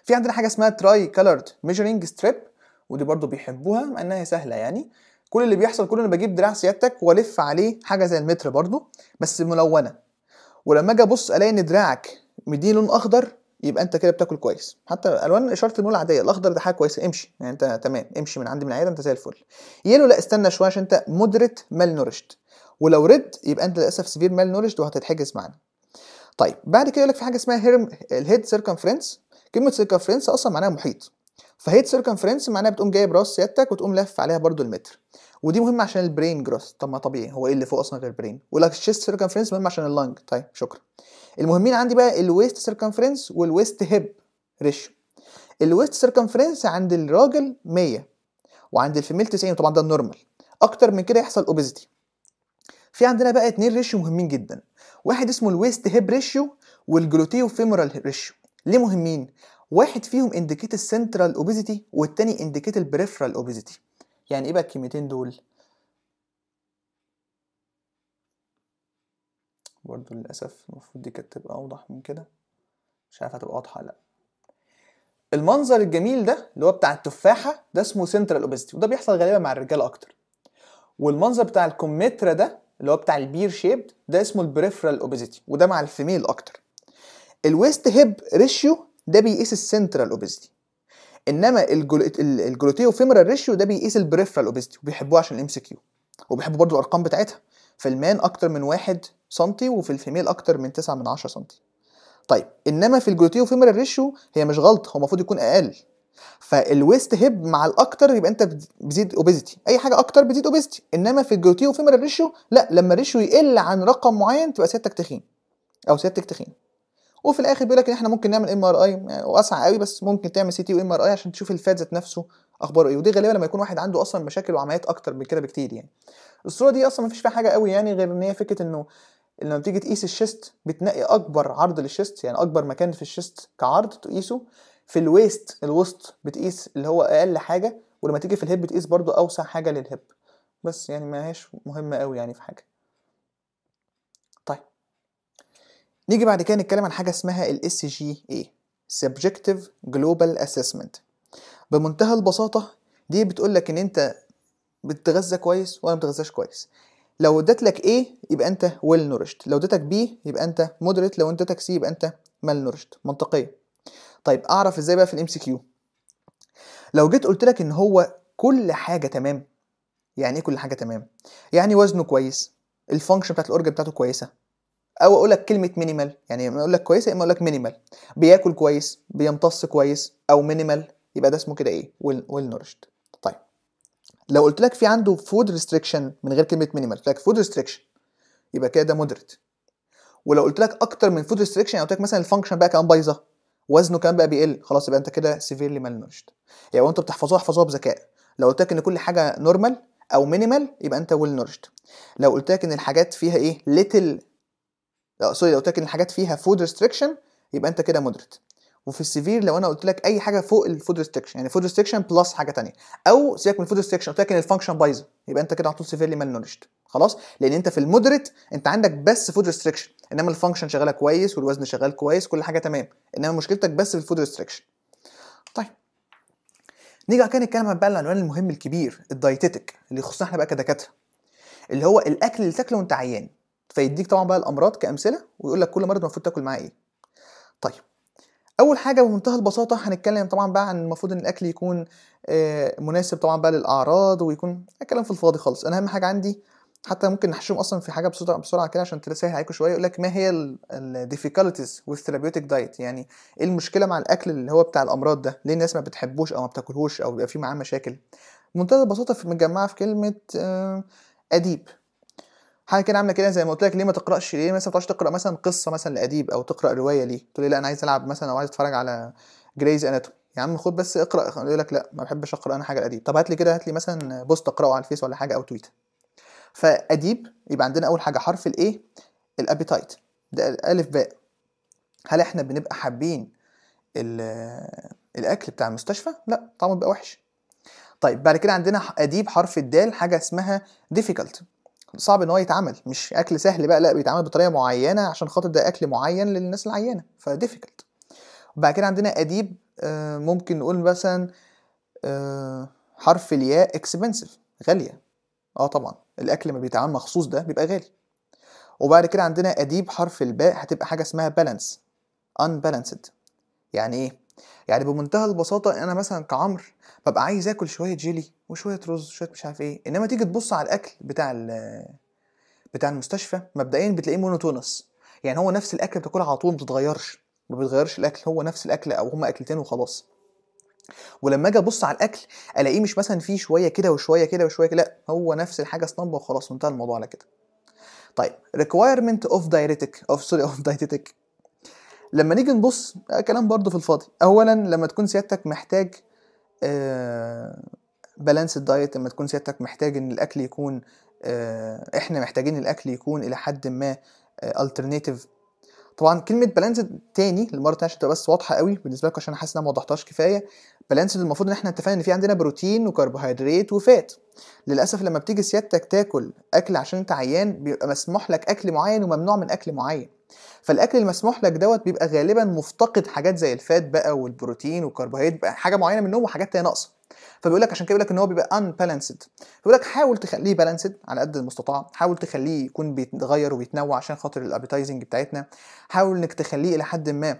في عندنا حاجه اسمها تراي كالرد ميجرنج ستريب ودي برضو بيحبوها مع انها سهله يعني كل اللي بيحصل كل انا بجيب دراع سيادتك والف عليه حاجه زي المتر برضو بس ملونه ولما اجي ابص الاقي ان دراعك مديه لون اخضر يبقى انت كده بتاكل كويس حتى الوان اشاره المول العاديه الاخضر ده حاجه كويسه امشي يعني انت تمام امشي من عندي من العياده انت زي الفل يلو لا استنى شويه عشان انت مودريت مال نورشت ولو رد يبقى انت للاسف سيفير مال نولج وهتتحجز معانا طيب بعد كده يقول لك في حاجه اسمها هيرم الهيد سيركمفرنس كلمه سيركمفرنس اصلا معناها محيط فهيد سيركمفرنس معناها بتقوم جايب راس سيادتك وتقوم لف عليها برده المتر ودي مهمه عشان البرين جروث طب ما طبيعي هو ايه اللي فوق اصلا غير البرين ولك الشيست سيركمفرنس مهم عشان اللنج طيب شكرا المهمين عندي بقى الويست سيركمفرنس والويست هيب ريشيو الويست سيركمفرنس عند الراجل 100 وعند الفيميل 90 طبعا ده النورمال اكتر من كده يحصل اوبيزيتي في عندنا بقى اتنين ريشيو مهمين جدا واحد اسمه الويست هيب ريشيو والجلوتيو فيمورال ريشيو ليه مهمين واحد فيهم انديكيت السنترال اوبيزيتي والتاني انديكيت البريفرال اوبيزيتي يعني ايه بقى الكلمتين دول برضو للاسف المفروض دي كانت تبقى اوضح من كده مش عارف هتبقى واضحه لا المنظر الجميل ده اللي هو بتاع التفاحه ده اسمه سنترال اوبيزيتي وده بيحصل غالبا مع الرجاله اكتر والمنظر بتاع الكمثرى ده اللي هو بتاع البير شيبد ده اسمه البريفرال اوبيزيتي وده مع الفيميل اكتر الويست هيب ريشيو ده بيقيس السنترال اوبيزيتي انما الجلوتيو فيمرال ريشيو ده بيقيس البريفرال اوبيزيتي وبيحبوه عشان الام سي كيو وبيحبوا برضو الارقام بتاعتها في المان اكتر من 1 سم وفي الفيميل اكتر من 9 من 10 سم طيب انما في الجلوتيو فيمرال ريشيو هي مش غلط هو المفروض يكون اقل فالويست هيب مع الاكتر يبقى انت بتزيد اوبيزيتي اي حاجه اكتر بتزيد اوبيزيتي انما في الجلوتين مر الريشيو لا لما الريشيو يقل عن رقم معين تبقى سيادتك تخين او سيادتك تخين وفي الاخر بيقول لك ان احنا ممكن نعمل ام ار اي واسع قوي بس ممكن تعمل سي تي وام ار اي عشان تشوف الفات ذات نفسه اخباره ايه ودي غالبا لما يكون واحد عنده اصلا مشاكل وعمليات اكتر من كده بكتير يعني الصوره دي اصلا ما فيش فيها حاجه قوي يعني غير ان هي فكره انه لما بتيجي تقيس الشيست بتنقي اكبر عرض للشيست يعني اكبر مكان في الشيست كعرض تقيسه في الويست الوسط بتقيس اللي هو اقل حاجه ولما تيجي في الهيب بتقيس برضو اوسع حاجه للهيب بس يعني ما هيش مهمه قوي يعني في حاجه طيب نيجي بعد كده نتكلم عن حاجه اسمها الاس جي اي سبجكتيف جلوبال اسسمنت بمنتهى البساطه دي بتقول لك ان انت بتتغذى كويس ولا ما بتتغذاش كويس لو اديت لك ايه يبقى انت ويل نورشت لو اديتك بي يبقى انت مودريت لو اديتك سي يبقى انت مال نورشت منطقيه طيب اعرف ازاي بقى في الام سي كيو لو جيت قلت لك ان هو كل حاجه تمام يعني ايه كل حاجه تمام يعني وزنه كويس الفانكشن بتاعت الاورج بتاعته كويسه او اقول لك كلمه مينيمال يعني اما اقول لك كويسه اما اقول لك مينيمال بياكل كويس بيمتص كويس او مينيمال يبقى ده اسمه كده ايه ويل نورشت طيب لو قلت لك في عنده فود ريستريكشن من غير كلمه مينيمال قلت لك فود ريستريكشن يبقى كده ده مودريت ولو قلت لك اكتر من فود ريستريكشن يعني قلت لك مثلا الفانكشن بقى كمان بايظه وزنه كان بقى بيقل خلاص يبقى انت كده سيفيرلي malnourished يعني وانت بتحفظوها احفظوها بذكاء لو قلت لك ان كل حاجه نورمال او مينيمال يبقى انت ويل نورشت لو قلت لك ان الحاجات فيها ايه ليتل لا سوري لو قلت لك ان الحاجات فيها فود ريستريكشن يبقى انت كده مودريت وفي السيفير لو انا قلت لك اي حاجه فوق الفود ريستكشن يعني فود ريستكشن بلس حاجه ثانيه او سيبك من الفود ريستكشن قلت لك ان الفانكشن بايظه يبقى انت كده طول سيفيرلي مال نورشت خلاص لان انت في المودريت انت عندك بس فود ريستكشن انما الفانكشن شغاله كويس والوزن شغال كويس كل حاجه تمام انما مشكلتك بس في الفود ريستكشن طيب نيجي كده نتكلم عن بقى العنوان المهم الكبير الدايتيتك اللي يخصنا احنا بقى كدكاتره اللي هو الاكل اللي تاكله وانت عيان فيديك طبعا بقى الامراض كامثله ويقول لك كل مرض المفروض تاكل معاه ايه طيب اول حاجه بمنتهى البساطه هنتكلم طبعا بقى عن المفروض ان الاكل يكون آه، مناسب طبعا بقى للاعراض ويكون كلام في الفاضي خالص انا اهم حاجه عندي حتى ممكن نحشيهم اصلا في حاجه بسرعه بسرعه كده عشان تسهل عليكم شويه يقول لك ما هي الديفيكالتيز والثيرابيوتيك دايت يعني ايه المشكله مع الاكل اللي هو بتاع الامراض ده ليه الناس ما بتحبوش او ما بتاكلهوش او بيبقى فيه معاه مشاكل بمنتهى البساطه في متجمعه في كلمه آه، اديب حاجه كده عامله كده زي ما قلت لك ليه ما تقراش ليه مثلا ما تقعدش تقرا مثلا قصه مثلا لاديب او تقرا روايه ليه تقول لي لا انا عايز العب مثلا او عايز اتفرج على جريز اناتومي يا عم خد بس اقرا يقول لك لا ما بحبش اقرا انا حاجه لاديب طب هات لي كده هات لي مثلا بوست اقراه على الفيس ولا حاجه او تويتر فاديب يبقى عندنا اول حاجه حرف الايه الابيتايت ده الالف باء هل احنا بنبقى حابين الاكل بتاع المستشفى لا طعمه بيبقى وحش طيب بعد كده عندنا اديب حرف الدال حاجه اسمها difficult صعب ان هو يتعمل مش اكل سهل بقى لا بيتعمل بطريقه معينه عشان خاطر ده اكل معين للناس العيانه فديفيكلت وبعد كده عندنا اديب آه، ممكن نقول مثلا آه، حرف الياء اكسبنسيف غاليه اه طبعا الاكل ما بيتعمل مخصوص ده بيبقى غالي وبعد كده عندنا اديب حرف الباء هتبقى حاجه اسمها بالانس ان يعني ايه يعني بمنتهى البساطه انا مثلا كعمر ببقى عايز اكل شويه جيلي وشويه رز وشويه مش عارف ايه انما تيجي تبص على الاكل بتاع بتاع المستشفى مبدئيا بتلاقيه مونوتونس يعني هو نفس الاكل بتاكل على طول ما بتتغيرش ما بتغيرش الاكل هو نفس الاكل او هما اكلتين وخلاص ولما اجي ابص على الاكل الاقيه مش مثلا فيه شويه كده وشويه كده وشويه كده لا هو نفس الحاجه اسطمبه وخلاص وانتهى الموضوع على كده طيب requirement of diuretic of sorry of dietetic لما نيجي نبص كلام برضه في الفاضي اولا لما تكون سيادتك محتاج بالانس آه، الدايت لما تكون سيادتك محتاج ان الاكل يكون آه، احنا محتاجين الاكل يكون الى حد ما الترناتيف آه، طبعا كلمه بالانس تاني للمره الثانيه عشان تبقى بس واضحه قوي بالنسبه لكم عشان حاسس ان انا ما وضحتهاش كفايه بالانس المفروض ان احنا اتفقنا ان في عندنا بروتين وكربوهيدرات وفات للاسف لما بتيجي سيادتك تاكل اكل عشان انت عيان بيبقى مسموح لك اكل معين وممنوع من اكل معين فالاكل المسموح لك دوت بيبقى غالبا مفتقد حاجات زي الفات بقى والبروتين والكربوهيدرات حاجه معينه منهم وحاجات تانية ناقصه فبيقول لك عشان كده بيقول لك ان هو بيبقى ان بالانسد بيقول لك حاول تخليه بالانسد على قد المستطاع حاول تخليه يكون بيتغير وبيتنوع عشان خاطر الابيتايزنج بتاعتنا حاول انك تخليه الى حد ما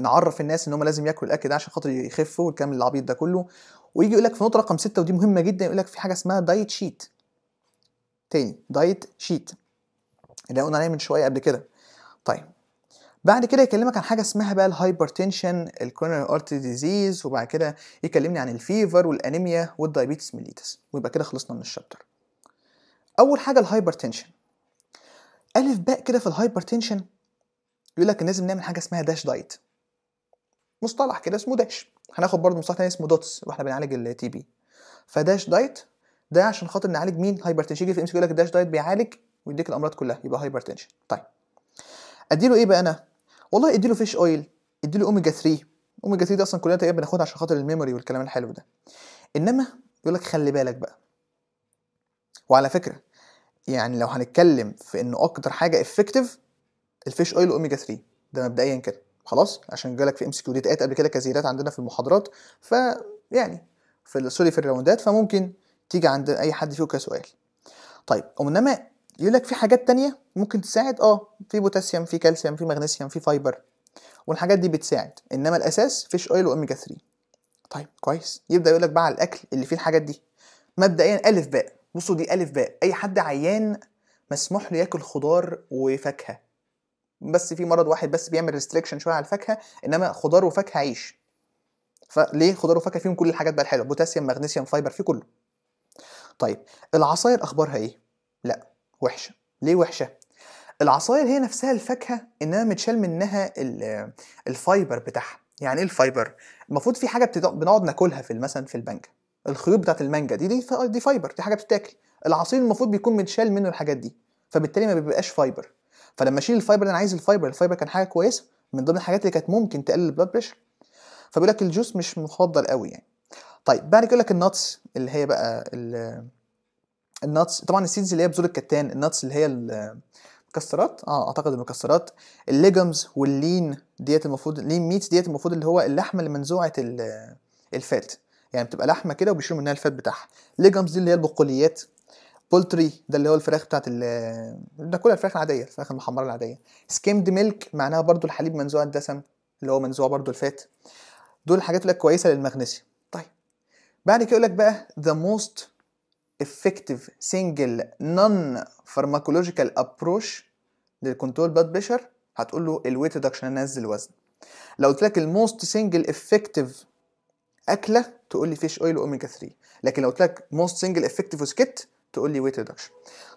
نعرف الناس ان هم لازم ياكلوا الاكل ده عشان خاطر يخفوا والكلام العبيط ده كله ويجي يقول لك في نقطه رقم ستة ودي مهمه جدا يقول لك في حاجه اسمها دايت شيت تاني دايت شيت اللي قلنا عليه من شويه قبل كده طيب بعد كده يكلمك عن حاجه اسمها بقى الهايبرتنشن الكورونري ارتي ديزيز وبعد كده يكلمني عن الفيفر والانيميا والدايبيتس ميليتس ويبقى كده خلصنا من الشابتر اول حاجه الهايبرتنشن الف باء كده في الهايبرتنشن يقول لك لازم نعمل حاجه اسمها داش دايت مصطلح كده اسمه داش هناخد برضه مصطلح تاني اسمه دوتس واحنا بنعالج التي بي فداش دايت ده عشان خاطر نعالج مين هايبرتنشن يجي في الام يقول لك داش دايت بيعالج ويديك الامراض كلها يبقى هايبرتنشن طيب اديله ايه بقى انا والله اديله فيش اويل اديله اوميجا 3 اوميجا 3 دي اصلا كلنا تقريبا بناخدها عشان خاطر الميموري والكلام الحلو ده انما يقول لك خلي بالك بقى وعلى فكره يعني لو هنتكلم في انه اكتر حاجه افكتيف الفيش اويل اوميجا 3 ده مبدئيا كده خلاص عشان جالك في ام سي كيو ديتات قبل كده كزيادات عندنا في المحاضرات ف يعني في سوري في الراوندات فممكن تيجي عند اي حد فيه كسؤال طيب انما يقول لك في حاجات تانية ممكن تساعد اه في بوتاسيوم في كالسيوم في مغنيسيوم في فايبر والحاجات دي بتساعد انما الاساس فيش اويل واوميجا 3 طيب كويس يبدا يقول لك بقى على الاكل اللي فيه الحاجات دي مبدئيا الف باء بصوا دي الف باء اي حد عيان مسموح له ياكل خضار وفاكهه بس في مرض واحد بس بيعمل ريستريكشن شويه على الفاكهه انما خضار وفاكهه عيش فليه خضار وفاكهه فيهم كل الحاجات بقى الحلوه بوتاسيوم مغنيسيوم فايبر في كله طيب العصاير اخبارها ايه لا وحشه ليه وحشه العصاير هي نفسها الفاكهه انها متشال منها الفايبر بتاعها يعني ايه الفايبر المفروض في حاجه بنقعد ناكلها في مثلا في البنك الخيوط بتاعت المانجا دي دي دي فايبر دي حاجه بتتاكل العصير المفروض بيكون متشال منه الحاجات دي فبالتالي ما بيبقاش فايبر فلما اشيل الفايبر انا عايز الفايبر الفايبر كان حاجه كويسه من ضمن الحاجات اللي كانت ممكن تقلل البلاد بريشر فبيقول لك الجوس مش مفضل قوي يعني طيب بعد كده يقول لك النتس اللي هي بقى الناتس طبعا السيدز اللي هي بذور الكتان الناتس اللي هي المكسرات اه اعتقد المكسرات الليجمز واللين ديت المفروض لين ميتس ديت المفروض اللي هو اللحمه اللي منزوعه الفات يعني بتبقى لحمه كده وبيشيلوا منها الفات بتاعها ليجمز دي اللي هي البقوليات بولتري ده اللي هو الفراخ بتاعت ال كلها الفراخ العاديه الفراخ المحمره العاديه سكيمد ميلك معناها برضو الحليب منزوع الدسم اللي هو منزوع برضو الفات دول الحاجات اللي كويسه للمغنيسيوم طيب بعد كده يقول لك بقى ذا most effective single non pharmacological approach للكنترول blood pressure هتقول له الويت ريدكشن انزل الوزن لو قلت لك الموست سنجل افكتيف اكله تقول لي فيش اويل اوميجا 3 لكن لو قلت لك موست سنجل افكتيف وسكت تقول لي ويت ريدكشن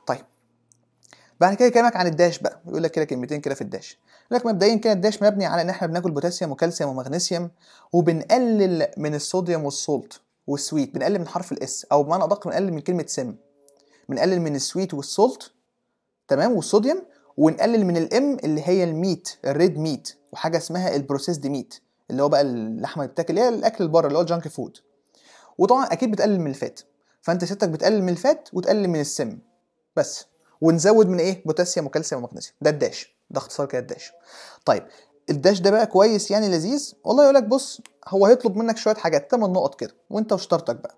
طيب بعد كده كلامك عن الداش بقى يقول لك كده كلمتين كده في الداش يقول لك مبدئيا كده الداش مبني على ان احنا بناكل بوتاسيوم وكالسيوم ومغنيسيوم وبنقلل من الصوديوم والصولت والسويت بنقلل من حرف الاس او بمعنى ادق بنقلل من كلمه سم بنقلل من السويت والسولت تمام والصوديوم ونقلل من الام اللي هي الميت الريد ميت وحاجه اسمها البروسيسد ميت اللي هو بقى اللحمه اللي بتاكل اللي هي الاكل اللي بره اللي هو الجانك فود وطبعا اكيد بتقلل من الفات فانت ستك بتقلل من الفات وتقلل من السم بس ونزود من ايه بوتاسيوم وكالسيوم ومغنيسيوم ده الداش ده اختصار كده الداش طيب الداش ده بقى كويس يعني لذيذ والله يقول لك بص هو هيطلب منك شويه حاجات تمن نقط كده وانت وشطارتك بقى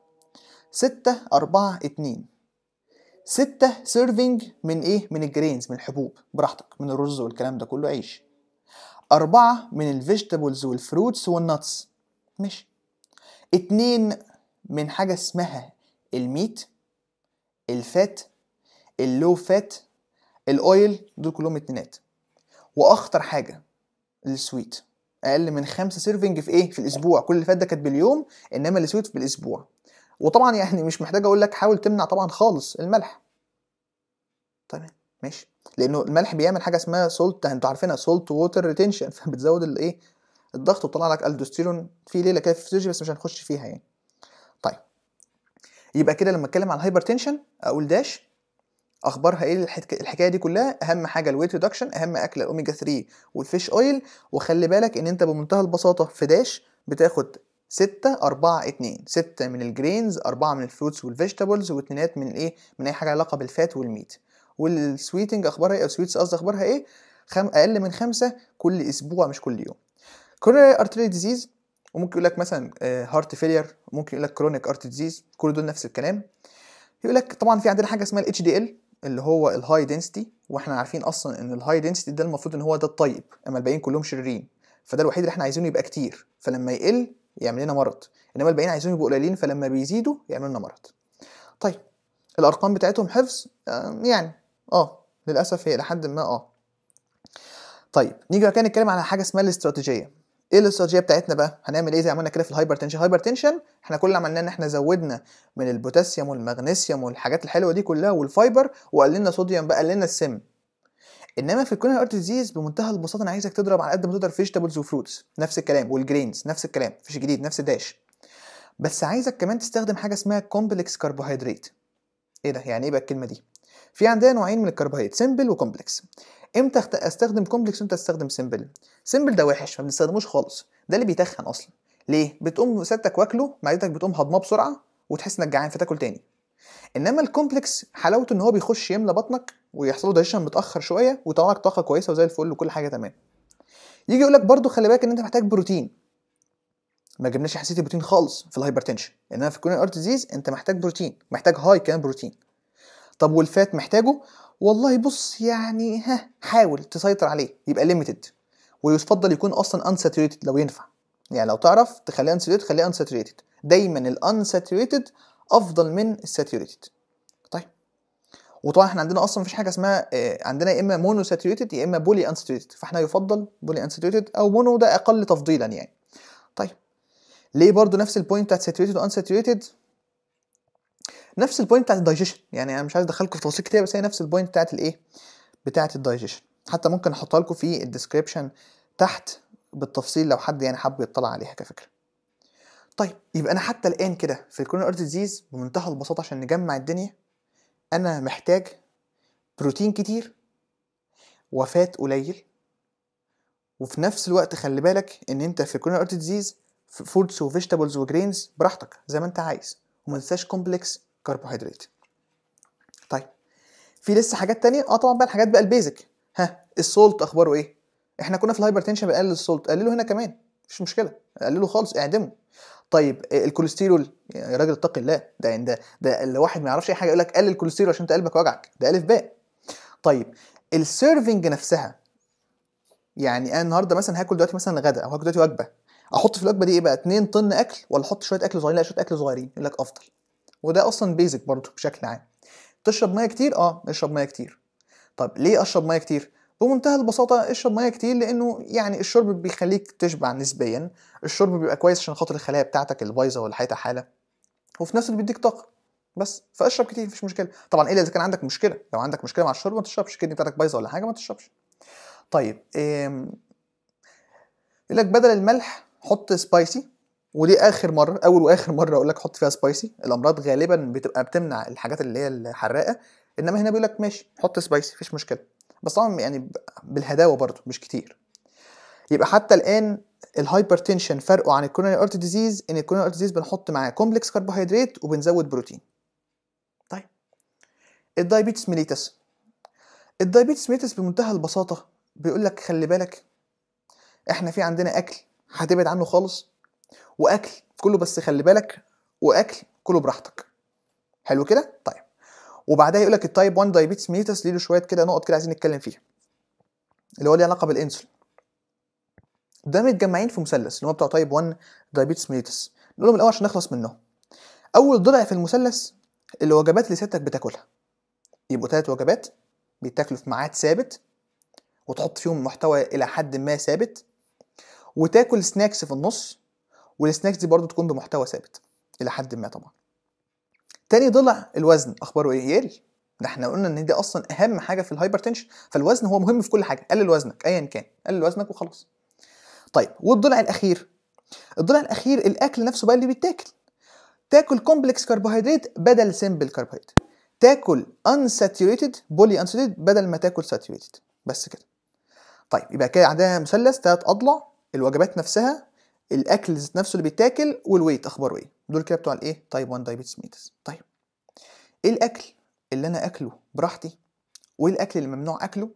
ستة أربعة اتنين ستة سيرفينج من ايه من الجرينز من الحبوب براحتك من الرز والكلام ده كله عيش أربعة من الفيجيتابلز والفروتس والنتس ماشي اتنين من حاجة اسمها الميت الفات اللو فات الاويل دول كلهم اتنينات واخطر حاجة للسويت اقل من خمسه سيرفنج في ايه في الاسبوع كل اللي فات ده كانت باليوم انما السويت الاسبوع. وطبعا يعني مش محتاج اقول لك حاول تمنع طبعا خالص الملح تمام طيب ماشي لانه الملح بيعمل حاجه اسمها سولت انتوا عارفينها سولت ووتر ريتنشن فبتزود الايه الضغط وطلع لك الدوستيرون في ليله كده في فيزيولوجي بس مش هنخش فيها يعني طيب يبقى كده لما اتكلم عن الهايبرتنشن اقول داش اخبارها ايه الحكايه دي كلها اهم حاجه الويت ريدكشن اهم اكل الاوميجا 3 والفيش اويل وخلي بالك ان انت بمنتهى البساطه في داش بتاخد 6 4 2 6 من الجرينز 4 من الفروتس والفيجيتابلز واتنينات من الايه من اي حاجه علاقه بالفات والميت والسويتنج اخبارها ايه او سويتس قصدي اخبارها ايه خم... اقل من خمسة كل اسبوع مش كل يوم كوريا ارتري ديزيز وممكن يقول لك مثلا هارت آه، فيلير ممكن يقول لك كرونيك ارت ديزيز كل دول نفس الكلام يقول لك طبعا في عندنا حاجه اسمها الاتش دي ال اللي هو الهاي دنسيتي واحنا عارفين اصلا ان الهاي دنسيتي ده المفروض ان هو ده الطيب اما الباقيين كلهم شريرين فده الوحيد اللي احنا عايزينه يبقى كتير فلما يقل يعمل لنا مرض انما الباقيين عايزينه يبقوا قليلين فلما بيزيدوا يعمل لنا مرض طيب الارقام بتاعتهم حفظ يعني اه للاسف هي لحد ما اه طيب نيجي بقى نتكلم على حاجه اسمها الاستراتيجيه ايه الاستراتيجيه بتاعتنا بقى هنعمل ايه زي عملنا كده في الهايبر تنشن هايبر تنشن احنا كل اللي عملناه ان احنا زودنا من البوتاسيوم والمغنيسيوم والحاجات الحلوه دي كلها والفايبر وقللنا صوديوم بقى قللنا السم انما في الكورنيال ارت ديزيز بمنتهى البساطه انا عايزك تضرب على قد ما تقدر فيجيتابلز وفروتس نفس الكلام والجرينز نفس الكلام مفيش جديد نفس الداش بس عايزك كمان تستخدم حاجه اسمها كومبلكس كربوهيدرات ايه ده يعني ايه بقى الكلمه دي في عندنا نوعين من الكربوهيدرات سيمبل وكومبلكس امتى استخدم كومبلكس وامتى استخدم سيمبل سيمبل ده وحش ما بنستخدموش خالص ده اللي بيتخن اصلا ليه بتقوم سيادتك واكله معدتك بتقوم هضماه بسرعه وتحس انك جعان فتاكل تاني انما الكومبلكس حلاوته ان هو بيخش يملى بطنك ويحصل له دايجيشن متاخر شويه ويطلع لك طاقه كويسه وزي الفل وكل حاجه تمام يجي يقول لك برده خلي بالك ان انت محتاج بروتين ما جبناش حسيت البروتين خالص في الهايبرتنشن انما في الكوروناري ارت ديزيز انت محتاج بروتين محتاج هاي كان بروتين طب والفات محتاجه والله بص يعني ها حاول تسيطر عليه يبقى ليميتد ويفضل يكون اصلا unsaturated لو ينفع يعني لو تعرف تخليه unsaturated خليه unsaturated دايما الانساتوريتد افضل من الساتوريتد طيب وطبعا احنا عندنا اصلا مفيش حاجه اسمها آه، عندنا يا اما مونو ساتوريتد يا اما بولي انساتوريتد فاحنا يفضل بولي انساتوريتد او مونو ده اقل تفضيلا يعني طيب ليه برضو نفس البوينت بتاعت ساتوريتد وانساتوريتد نفس البوينت بتاعت الدايجيشن يعني انا مش عايز ادخلكم في تفاصيل كتير بس هي نفس البوينت بتاعت الايه بتاعت الدايجيشن حتى ممكن احطها لكم في الديسكريبشن تحت بالتفصيل لو حد يعني حابب يطلع عليها كفكره طيب يبقى انا حتى الان كده في الكورونا ارت ديزيز بمنتهى البساطه عشان نجمع الدنيا انا محتاج بروتين كتير وفاة قليل وفي نفس الوقت خلي بالك ان انت في الكورونا ارت ديزيز فودز وفيجيتابلز وجرينز براحتك زي ما انت عايز وما تنساش كومبلكس كربوهيدرات طيب في لسه حاجات تانية اه طبعا بقى الحاجات بقى البيزك ها السولت اخباره ايه احنا كنا في الهايبرتنشن بنقلل السولت قلله هنا كمان مفيش مشكله قلله خالص اعدمه طيب آه، الكوليسترول يا راجل اتقي الله ده يعني ده ده واحد ما يعرفش اي حاجه يقول لك قلل الكوليسترول عشان انت قلبك وجعك ده الف باء طيب السيرفنج نفسها يعني انا النهارده مثلا هاكل دلوقتي مثلا غدا او هاكل دلوقتي وجبه احط في الوجبه دي ايه بقى 2 طن اكل ولا احط شويه اكل صغيرين لا شويه اكل صغيرين يقول لك افضل وده اصلا بيزك برضه بشكل عام تشرب ميه كتير اه اشرب ميه كتير طب ليه اشرب ميه كتير بمنتهى البساطه اشرب ميه كتير لانه يعني الشرب بيخليك تشبع نسبيا الشرب بيبقى كويس عشان خاطر الخلايا بتاعتك البايظه والحيطه حاله وفي نفس الوقت بيديك طاقه بس فاشرب كتير مفيش مشكله طبعا الا إيه اذا كان عندك مشكله لو عندك مشكله مع الشرب ما تشربش كده بتاعتك بايظه ولا حاجه ما تشربش طيب إيه يقول لك بدل الملح حط سبايسي ودي اخر مره اول واخر مره اقول لك حط فيها سبايسي الامراض غالبا بتبقى بتمنع الحاجات اللي هي الحراقه انما هنا بيقول لك ماشي حط سبايسي مفيش مشكله بس طبعا يعني بالهداوه برضو مش كتير يبقى حتى الان الهايبرتنشن فرقه عن الكورونري ارت ديزيز ان الكورونري ارت ديزيز بنحط معاه كومبلكس كربوهيدرات وبنزود بروتين طيب الدايبيتس ميليتس الدايبيتس ميليتس بمنتهى البساطه بيقول لك خلي بالك احنا في عندنا اكل هتبعد عنه خالص واكل كله بس خلي بالك واكل كله براحتك حلو كده طيب وبعدها يقول لك التايب 1 دايبيتس ميتس ليه شويه كده نقط كده عايزين نتكلم فيها اللي هو ليه علاقه بالانسولين ده متجمعين في مثلث اللي هو بتاع تايب 1 دايبيتس ميتس نقول لهم الاول عشان نخلص منهم اول ضلع في المثلث الوجبات اللي ستك بتاكلها يبقوا ثلاث وجبات بيتاكلوا في ميعاد ثابت وتحط فيهم محتوى الى حد ما ثابت وتاكل سناكس في النص والسناكس دي برضو تكون بمحتوى ثابت الى حد ما طبعا تاني ضلع الوزن اخباره ايه يالي ده احنا قلنا ان دي اصلا اهم حاجه في الهايبرتنشن فالوزن هو مهم في كل حاجه قلل وزنك ايا كان قلل وزنك وخلاص طيب والضلع الاخير الضلع الاخير الاكل نفسه بقى اللي بيتاكل تاكل كومبلكس كربوهيدرات بدل سمبل كربوهيدرات تاكل unsaturated بولي unsaturated بدل ما تاكل ساتيوريتد بس كده طيب يبقى كده عندنا مثلث ثلاث اضلع الوجبات نفسها الاكل ذات نفسه اللي بيتاكل والويت اخباره ايه دول كده بتوع الايه تايب 1 دايبيتس ميتس طيب ايه الاكل اللي انا اكله براحتي وايه الاكل اللي ممنوع اكله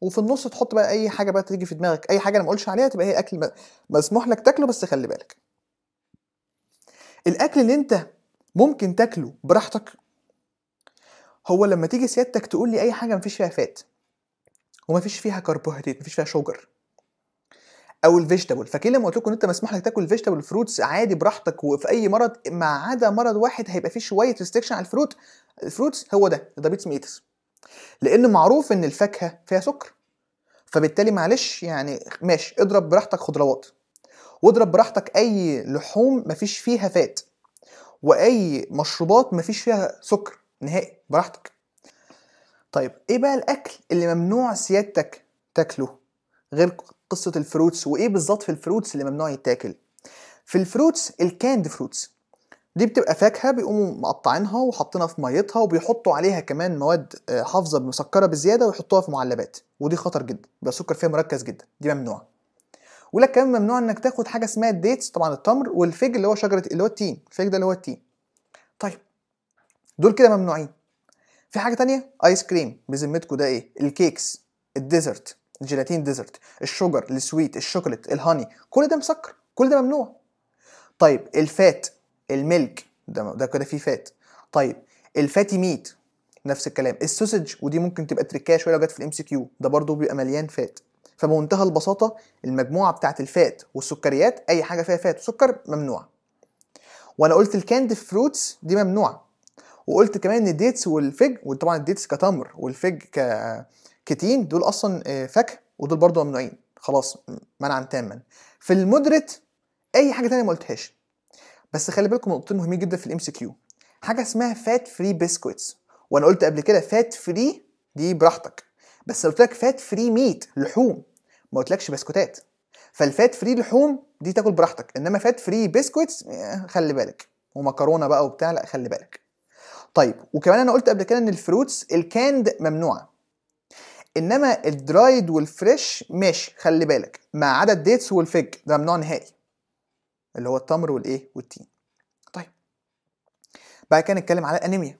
وفي النص تحط بقى اي حاجه بقى تيجي في دماغك اي حاجه انا ما اقولش عليها تبقى هي اكل مسموح لك تاكله بس خلي بالك الاكل اللي انت ممكن تاكله براحتك هو لما تيجي سيادتك تقول لي اي حاجه مفيش فيها فات ومفيش فيها كربوهيدرات مفيش فيها شوجر او الفيجيتابل فكده لما قلت لكم ان انت مسموح لك تاكل الفيجيتابل فروتس عادي براحتك وفي اي مرض ما عدا مرض واحد هيبقى فيه شويه ريستكشن على الفروت الفروتس هو ده الدايبيتس ميتس لان معروف ان الفاكهه فيها سكر فبالتالي معلش يعني ماشي اضرب براحتك خضروات واضرب براحتك اي لحوم مفيش فيها فات واي مشروبات مفيش فيها سكر نهائي براحتك طيب ايه بقى الاكل اللي ممنوع سيادتك تاكله غير قصه الفروتس وايه بالظبط في الفروتس اللي ممنوع يتاكل في الفروتس الكاند فروتس دي بتبقى فاكهه بيقوموا مقطعينها وحاطينها في ميتها وبيحطوا عليها كمان مواد آه، حافظه مسكره بزياده ويحطوها في معلبات ودي خطر جدا بيبقى السكر فيها مركز جدا دي ممنوع ولا كمان ممنوع انك تاخد حاجه اسمها الديتس طبعا التمر والفج اللي هو شجره اللي هو التين الفج ده اللي هو التين طيب دول كده ممنوعين في حاجه تانية ايس كريم بذمتكم ده ايه الكيكس الديزرت الجيلاتين ديزرت الشوجر السويت الشوكولات الهاني كل ده مسكر كل ده ممنوع طيب الفات الملك ده ده كده فيه فات طيب الفاتي ميت نفس الكلام السوسج ودي ممكن تبقى تركايه شويه لو جت في الام سي كيو ده برضه بيبقى مليان فات فبمنتهى البساطه المجموعه بتاعه الفات والسكريات اي حاجه فيها فات وسكر ممنوعه وانا قلت الكاند فروتس دي ممنوعه وقلت كمان ان الديتس والفج وطبعا الديتس كتمر والفج ك كتين دول اصلا آه، فاكهه ودول برضو ممنوعين خلاص منعا تاما في المدرت اي حاجه تانية ما قلتهاش بس خلي بالكم نقطتين مهمين جدا في الام سي كيو حاجه اسمها فات فري بسكويتس وانا قلت قبل كده فات فري دي براحتك بس قلت لك فات فري ميت لحوم ما قلتلكش بسكوتات فالفات فري لحوم دي تاكل براحتك انما فات فري بسكويتس خلي بالك ومكرونه بقى وبتاع لا خلي بالك طيب وكمان انا قلت قبل كده ان الفروتس الكاند ممنوعه انما الدرايد والفريش ماشي خلي بالك مع عدد ديتس والفج ده ممنوع نهائي اللي هو التمر والايه والتين طيب بعد كده نتكلم على الانيميا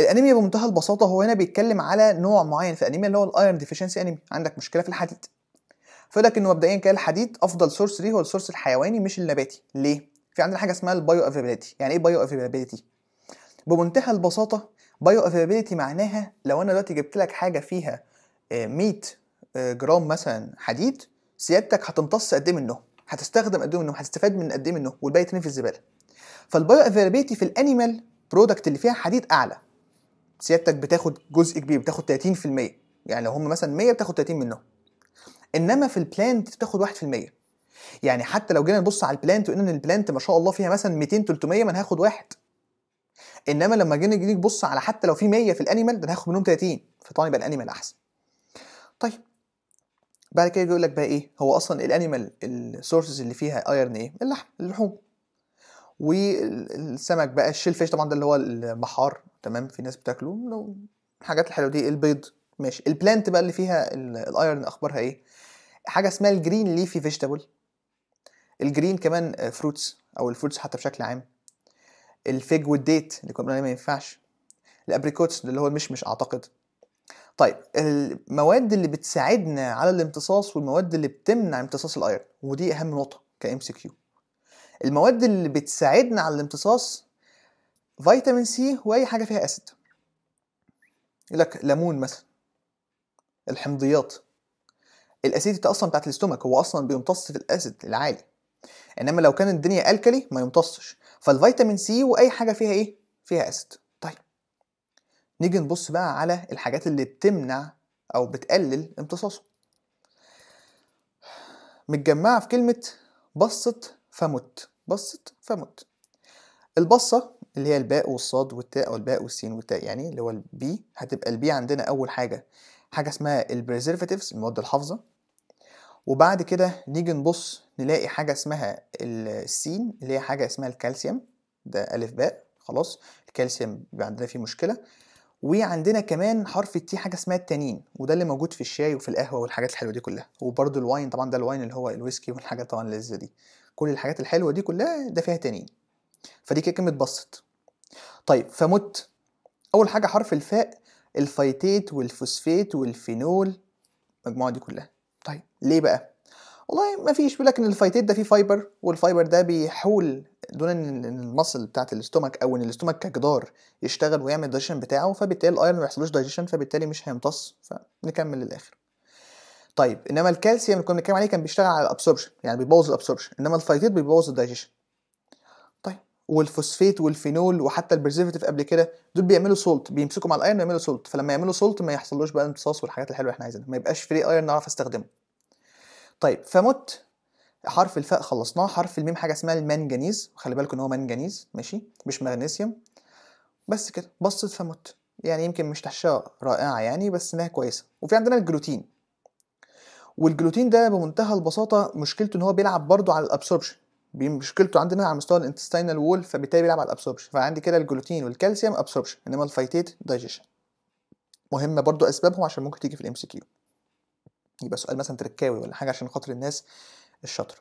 الانيميا بمنتهى البساطه هو هنا بيتكلم على نوع معين في الانيميا اللي هو الايرن ديفيشنسي انيميا عندك مشكله في الحديد فيقول انه مبدئيا كده الحديد افضل سورس ليه هو السورس الحيواني مش النباتي ليه في عندنا حاجه اسمها البايو افيبيليتي يعني ايه بايو افيبيليتي بمنتهى البساطه بايو افيلابيلتي معناها لو انا دلوقتي جبت لك حاجه فيها 100 آه، آه، جرام مثلا حديد سيادتك هتمتص قد ايه منهم هتستخدم قد ايه منهم هتستفاد من قد ايه منهم والباقي ترمي في الزباله فالبايو افيلابيلتي في الانيمال برودكت اللي فيها حديد اعلى سيادتك بتاخد جزء كبير بتاخد 30% يعني لو هم مثلا 100 بتاخد 30 منهم انما في البلانت بتاخد 1% يعني حتى لو جينا نبص على البلانت وقلنا ان البلانت ما شاء الله فيها مثلا 200 300 ما انا هاخد واحد انما لما جينا نيجي نبص على حتى لو في 100 في الانيمال ده هاخد منهم 30 فطبعا يبقى الانيمال احسن طيب بعد كده يقول لك بقى ايه هو اصلا الانيمال السورسز اللي فيها ايرن ايه اللحم اللحوم والسمك بقى الشيلفيش طبعا ده اللي هو البحار تمام في ناس بتاكله الحاجات الحلوه دي البيض ماشي البلانت بقى اللي فيها الايرن اخبارها ايه حاجه اسمها الجرين ليفي فيجيتابل الجرين كمان فروتس او الفروتس حتى بشكل عام الفيج والديت اللي كنا بنقول ما ينفعش الابريكوتس اللي هو المشمش اعتقد طيب المواد اللي بتساعدنا على الامتصاص والمواد اللي بتمنع امتصاص الايرن ودي اهم نقطه كام سي كيو المواد اللي بتساعدنا على الامتصاص فيتامين سي واي حاجه فيها اسيد يقول لك ليمون مثلا الحمضيات الاسيد اصلا بتاعت الاستومك هو اصلا بيمتص في الاسيد العالي انما لو كانت الدنيا الكلي ما يمتصش فالفيتامين سي واي حاجه فيها ايه فيها اسيد طيب نيجي نبص بقى على الحاجات اللي بتمنع او بتقلل امتصاصه متجمعه في كلمه بصت فمت بصت فمت البصه اللي هي الباء والصاد والتاء او الباء والسين والتاء يعني اللي هو البي هتبقى البي عندنا اول حاجه حاجه اسمها البريزرفاتيفز المواد الحافظه وبعد كده نيجي نبص نلاقي حاجة اسمها السين اللي هي حاجة اسمها الكالسيوم ده ألف باء خلاص الكالسيوم يبقى عندنا فيه مشكلة وعندنا كمان حرف التي حاجة اسمها التانين وده اللي موجود في الشاي وفي القهوة والحاجات الحلوة دي كلها وبرده الواين طبعا ده الواين اللي هو الويسكي والحاجات طبعا اللذة دي كل الحاجات الحلوة دي كلها ده فيها تانين فدي كده كلمة بسط طيب فمت أول حاجة حرف الفاء الفايتات والفوسفيت والفينول المجموعة دي كلها طيب ليه بقى؟ والله ما فيش بيقول لك ان الفايتيت ده فيه فايبر والفايبر ده بيحول دون ان المصل بتاعت الاستومك او ان الاستومك كجدار يشتغل ويعمل دايجيشن بتاعه فبالتالي الايرون ما يحصلوش دايجيشن فبالتالي مش هيمتص فنكمل للاخر طيب انما الكالسيوم اللي كنا بنتكلم عليه كان بيشتغل على الابسوربشن يعني بيبوظ الابسوربشن انما الفايتيت بيبوظ الدايجيشن والفوسفيت والفينول وحتى البريزرفيتيف قبل كده دول بيعملوا سولت بيمسكوا مع الايرن يعملوا سولت فلما يعملوا سولت ما يحصلوش بقى امتصاص والحاجات الحلوه اللي احنا عايزينها ما يبقاش فري ايرن نعرف استخدمه طيب فمت حرف الفاء خلصناه حرف الميم حاجه اسمها المنجنيز وخلي بالكم ان هو منجنيز ماشي مش مغنيسيوم بس كده بصت فمت يعني يمكن مش تحشاء رائعه يعني بس انها كويسه وفي عندنا الجلوتين والجلوتين ده بمنتهى البساطه مشكلته ان هو بيلعب برضو على الابسوربشن مشكلته عندنا على مستوى الانتستينال وول فبالتالي بيلعب على الابسوربشن فعندي كده الجلوتين والكالسيوم ابسوربشن انما الفايتيت دايجيشن مهمه برضو اسبابهم عشان ممكن تيجي في الام سي كيو يبقى سؤال مثلا تركاوي ولا حاجه عشان خاطر الناس الشاطره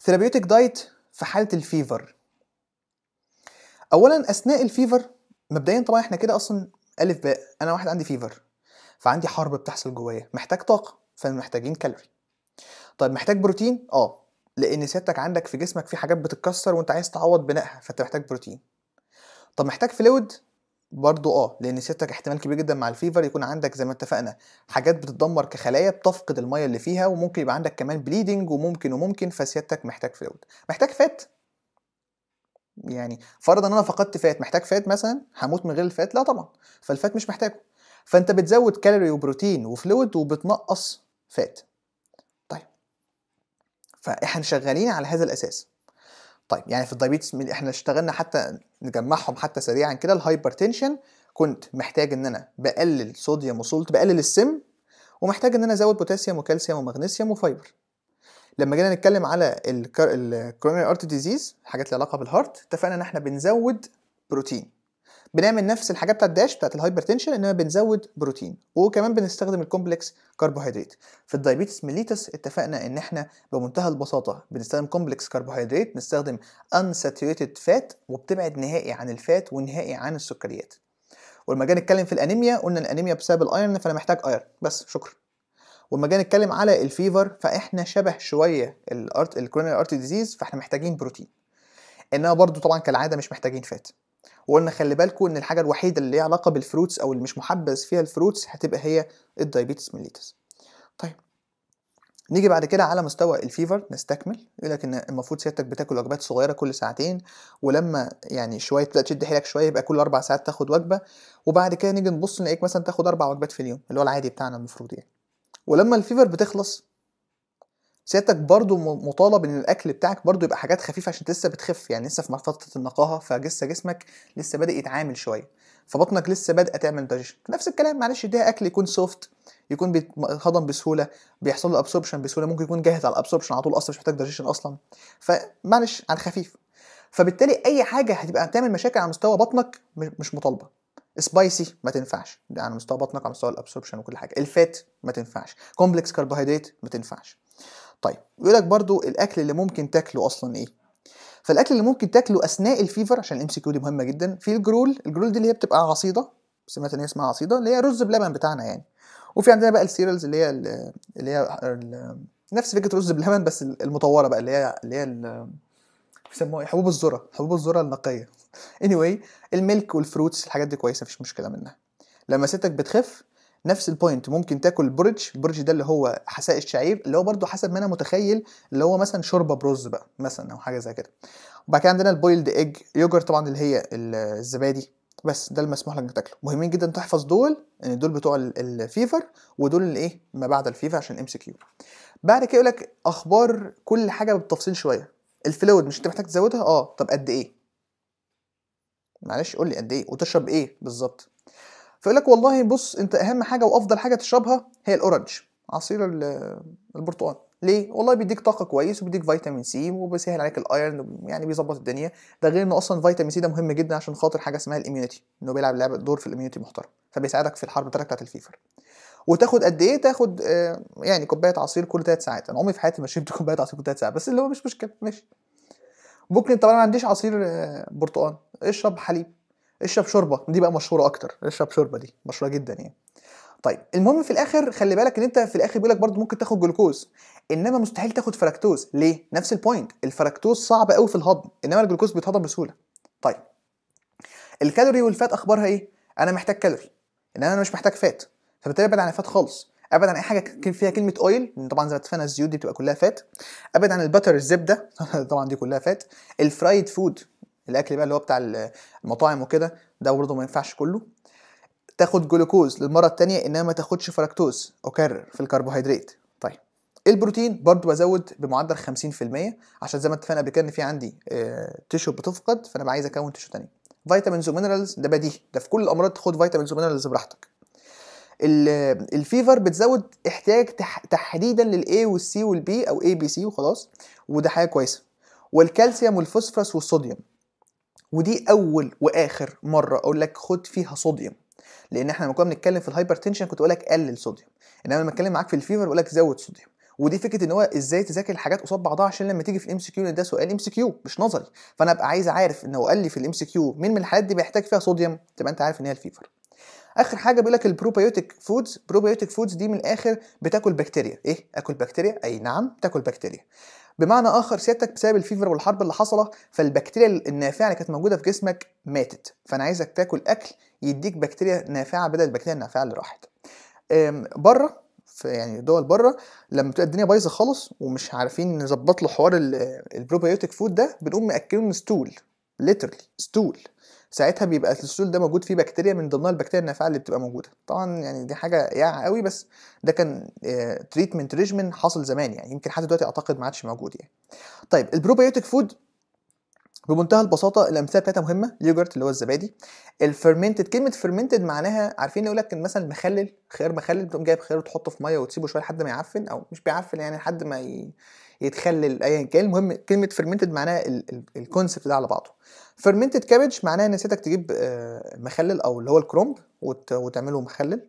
ثيرابيوتيك دايت في حاله الفيفر اولا اثناء الفيفر مبدئيا طبعا احنا كده اصلا الف باء انا واحد عندي فيفر فعندي حرب بتحصل جوايا محتاج طاقه فمحتاجين كالوري طيب محتاج بروتين اه لان سيادتك عندك في جسمك في حاجات بتتكسر وانت عايز تعوض بنائها فانت محتاج بروتين طب محتاج فلويد برضه اه لان سيادتك احتمال كبير جدا مع الفيفر يكون عندك زي ما اتفقنا حاجات بتتدمر كخلايا بتفقد الميه اللي فيها وممكن يبقى عندك كمان بليدنج وممكن وممكن فسيادتك محتاج فلويد محتاج فات يعني فرض ان انا فقدت فات محتاج فات مثلا هموت من غير الفات لا طبعا فالفات مش محتاجه فانت بتزود كالوري وبروتين وفلويد وبتنقص فات فاحنا شغالين على هذا الاساس طيب يعني في الدايبيتس احنا اشتغلنا حتى نجمعهم حتى سريعا كده الهايبرتنشن كنت محتاج ان انا بقلل صوديوم وسولت بقلل السم ومحتاج ان انا ازود بوتاسيوم وكالسيوم ومغنيسيوم وفايبر لما جينا نتكلم على الكورونري ارت ديزيز حاجات ليها علاقه بالهارت اتفقنا ان احنا بنزود بروتين بنعمل نفس الحاجات بتاعت داش بتاعت الهايبرتنشن انما بنزود بروتين وكمان بنستخدم الكومبلكس كربوهيدرات في الدايبيتس ميليتس اتفقنا ان احنا بمنتهى البساطه بنستخدم كومبلكس كربوهيدرات بنستخدم انساتوريتد فات وبتبعد نهائي عن الفات ونهائي عن السكريات ولما جينا نتكلم في الانيميا قلنا الانيميا بسبب الايرن فانا محتاج ايرن بس شكرا ولما جينا نتكلم على الفيفر فاحنا شبه شويه الارت الكوروناري ارت ديزيز فاحنا محتاجين بروتين انما برضو طبعا كالعاده مش محتاجين فات وقلنا خلي بالكم ان الحاجه الوحيده اللي ليها علاقه بالفروتس او اللي مش محبذ فيها الفروتس هتبقى هي الدايبيتس ميليتس طيب نيجي بعد كده على مستوى الفيفر نستكمل يقول لك ان المفروض سيادتك بتاكل وجبات صغيره كل ساعتين ولما يعني شويه تبدا تشد حيلك شويه يبقى كل اربع ساعات تاخد وجبه وبعد كده نيجي نبص نلاقيك مثلا تاخد اربع وجبات في اليوم اللي هو العادي بتاعنا المفروض يعني ولما الفيفر بتخلص سيادتك برضو مطالب ان الاكل بتاعك برضو يبقى حاجات خفيفه عشان لسه بتخف يعني لسه في فتره النقاهه فجسه جسمك لسه بادئ يتعامل شويه فبطنك لسه بادئه تعمل دايجشن نفس الكلام معلش اديها اكل يكون سوفت يكون بيتهضم بسهوله بيحصل له ابسوربشن بسهوله ممكن يكون جاهز على الابسوربشن على طول اصلا مش محتاج دايجشن اصلا فمعلش على الخفيف فبالتالي اي حاجه هتبقى هتعمل مشاكل على مستوى بطنك مش مطالبه سبايسي ما تنفعش على يعني مستوى بطنك على مستوى الابسوربشن وكل حاجه الفات ما تنفعش كومبلكس كربوهيدرات ما تنفعش طيب يقول لك برضو الاكل اللي ممكن تاكله اصلا ايه فالاكل اللي ممكن تاكله اثناء الفيفر عشان الام سي كيو دي مهمه جدا في الجرول الجرول دي اللي هي بتبقى عصيده سمعت ان هي اسمها عصيده اللي هي رز بلبن بتاعنا يعني وفي عندنا بقى السيريالز اللي هي اللي هي نفس فكره رز بلبن بس المطوره بقى اللي هي اللي هي بيسموها ايه حبوب الذره حبوب الذره النقيه *laughs* anyway الميلك والفروتس الحاجات دي كويسه مفيش مشكله منها لما ستك بتخف نفس البوينت ممكن تاكل برج البرج ده اللي هو حساء الشعير اللي هو برده حسب ما انا متخيل اللي هو مثلا شوربه برز بقى مثلا او حاجه زي كده وبعد كده عندنا البويلد ايج يوجر طبعا اللي هي الزبادي بس ده المسموح لك انك تاكله مهمين جدا تحفظ دول ان دول بتوع الفيفر ودول الايه ما بعد الفيفر عشان ام كيو بعد كده يقول لك اخبار كل حاجه بالتفصيل شويه الفلويد مش انت محتاج تزودها اه طب قد ايه معلش قول لي قد ايه وتشرب ايه بالظبط فيقول لك والله بص انت اهم حاجه وافضل حاجه تشربها هي الاورنج عصير البرتقال ليه؟ والله بيديك طاقه كويس وبيديك فيتامين سي وبيسهل عليك الايرن يعني بيظبط الدنيا ده غير انه اصلا فيتامين سي ده مهم جدا عشان خاطر حاجه اسمها الاميونيتي انه بيلعب لعبه دور في الاميونيتي محترم فبيساعدك في الحرب بتاعتك بتاعت الفيفر وتاخد قد ايه تاخد آه، يعني كوبايه عصير كل ثلاث ساعات انا عمري في حياتي ما شربت *laughs* كوبايه عصير كل ثلاث ساعات بس اللي هو مش مشكله ماشي ممكن طبعا ما عنديش عصير آه، برتقال اشرب حليب اشرب شوربه دي بقى مشهوره اكتر اشرب شوربه دي مشهوره جدا يعني طيب المهم في الاخر خلي بالك ان انت في الاخر بيقول لك برضه ممكن تاخد جلوكوز انما مستحيل تاخد فركتوز ليه نفس البوينت الفركتوز صعب قوي في الهضم انما الجلوكوز بيتهضم بسهوله طيب الكالوري والفات اخبارها ايه انا محتاج كالوري انما انا مش محتاج فات فبالتالي ابعد عن الفات خالص ابعد عن اي حاجه فيها كلمه اويل طبعا زي ما اتفقنا الزيوت دي بتبقى كلها فات ابعد عن البتر الزبده *laughs* طبعا دي كلها فات الفرايد فود الاكل بقى اللي هو بتاع المطاعم وكده ده برضه ما ينفعش كله تاخد جلوكوز للمره الثانيه انما ما تاخدش فركتوز اكرر في الكربوهيدرات طيب إيه البروتين برضه بزود بمعدل 50% عشان زي ما اتفقنا قبل كده ان في عندي تشو آه، بتفقد فانا عايز اكون تشو ثاني فيتامينز ومينرالز ده بديهي ده في كل الامراض تاخد فيتامينز ومينرالز براحتك الفيفر بتزود احتياج تحديدا للاي والسي والبي او اي بي سي وخلاص وده حاجه كويسه والكالسيوم والفوسفورس والصوديوم ودي اول واخر مره اقول لك خد فيها صوديوم لان احنا لما كنا بنتكلم في الهايبرتنشن كنت اقول لك قلل صوديوم انما لما اتكلم معاك في الفيفر بقول لك زود صوديوم ودي فكره ان هو ازاي تذاكر الحاجات قصاد بعضها عشان لما تيجي في الام سي كيو ده سؤال ام سي كيو مش نظري فانا ابقى عايز اعرف ان هو قال لي في الام سي كيو مين من الحاجات دي بيحتاج فيها صوديوم تبقى انت عارف ان هي الفيفر اخر حاجه بيقول لك البروبيوتيك فودز بروبيوتيك فودز دي من الاخر بتاكل بكتيريا ايه اكل بكتيريا اي نعم تاكل بكتيريا بمعنى اخر سيادتك بسبب الفيفر والحرب اللي حصلت فالبكتيريا النافعه اللي كانت موجوده في جسمك ماتت فانا عايزك تاكل اكل يديك بكتيريا نافعه بدل البكتيريا النافعه اللي راحت بره في يعني دول بره لما بتبقى الدنيا بايظه خالص ومش عارفين نظبط له حوار البروبيوتيك فود ده بنقوم ماكلين ستول ليترلي ستول ساعتها بيبقى السول ده موجود فيه بكتيريا من ضمنها البكتيريا النافعه اللي بتبقى موجوده طبعا يعني دي حاجه ياعه قوي بس ده كان تريتمنت آه، ريجمن حاصل زمان يعني يمكن حتى دلوقتي اعتقد ما عادش موجود يعني طيب البروبيوتيك فود بمنتهى البساطه الامثله بتاعتها مهمه اليوجرت اللي هو الزبادي الفرمنتد كلمه فرمنتد معناها عارفين يقول لك مثلا مخلل خيار مخلل تقوم جايب خيار وتحطه في ميه وتسيبه شويه لحد ما يعفن او مش بيعفن يعني لحد ما ي... يتخلل ايا كان المهم كلمه فرمنتد معناها الكونسبت ده على بعضه فرمنتد كابج معناها ان سيادتك تجيب آه، مخلل او اللي هو الكرومب وتعمله مخلل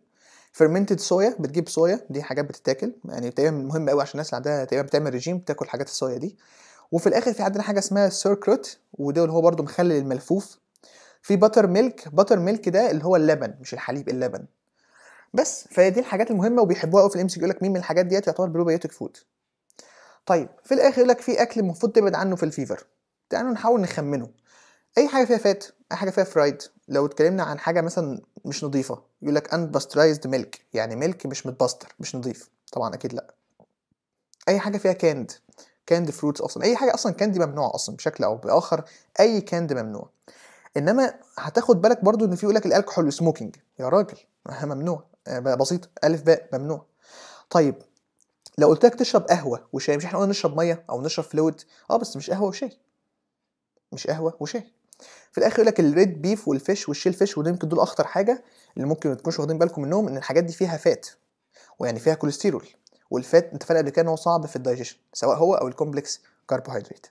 فرمنتد صويا بتجيب صويا دي حاجات بتتاكل يعني تقريبا مهم قوي عشان الناس اللي عندها تقريبا بتعمل ريجيم بتاكل حاجات الصويا دي وفي الاخر في عندنا حاجه اسمها سيركروت وده اللي هو برده مخلل الملفوف في باتر ميلك باتر ميلك ده اللي هو اللبن مش الحليب اللبن بس فدي الحاجات المهمه وبيحبوها قوي في الام سي يقول لك مين من الحاجات ديت يعتبر بروبيوتيك فود طيب في الاخر يقول لك في اكل المفروض تبعد عنه في الفيفر تعالوا نحاول نخمنه اي حاجه فيها فات اي حاجه فيها فرايد لو اتكلمنا عن حاجه مثلا مش نظيفه يقول لك ان باسترايزد ميلك يعني ميلك مش متبستر مش نظيف طبعا اكيد لا اي حاجه فيها كاند كاند فروتس اصلا اي حاجه اصلا كاندي ممنوعه اصلا بشكل او باخر اي كاند ممنوع انما هتاخد بالك برضو ان في يقول لك الالكحول سموكينج يا راجل ممنوع آه، بسيط الف باء ممنوع طيب لو قلت لك تشرب قهوه وشاي مش احنا قلنا نشرب ميه او نشرب فلويد اه بس مش قهوه وشاي مش قهوه وشاي في الاخر يقول لك الريد بيف والفيش والشيل فيش ودول يمكن دول اخطر حاجه اللي ممكن ما تكونوش واخدين بالكم منهم ان الحاجات دي فيها فات ويعني فيها كوليسترول والفات فاهم قبل كده ان هو صعب في الدايجيشن سواء هو او الكومبلكس كربوهيدرات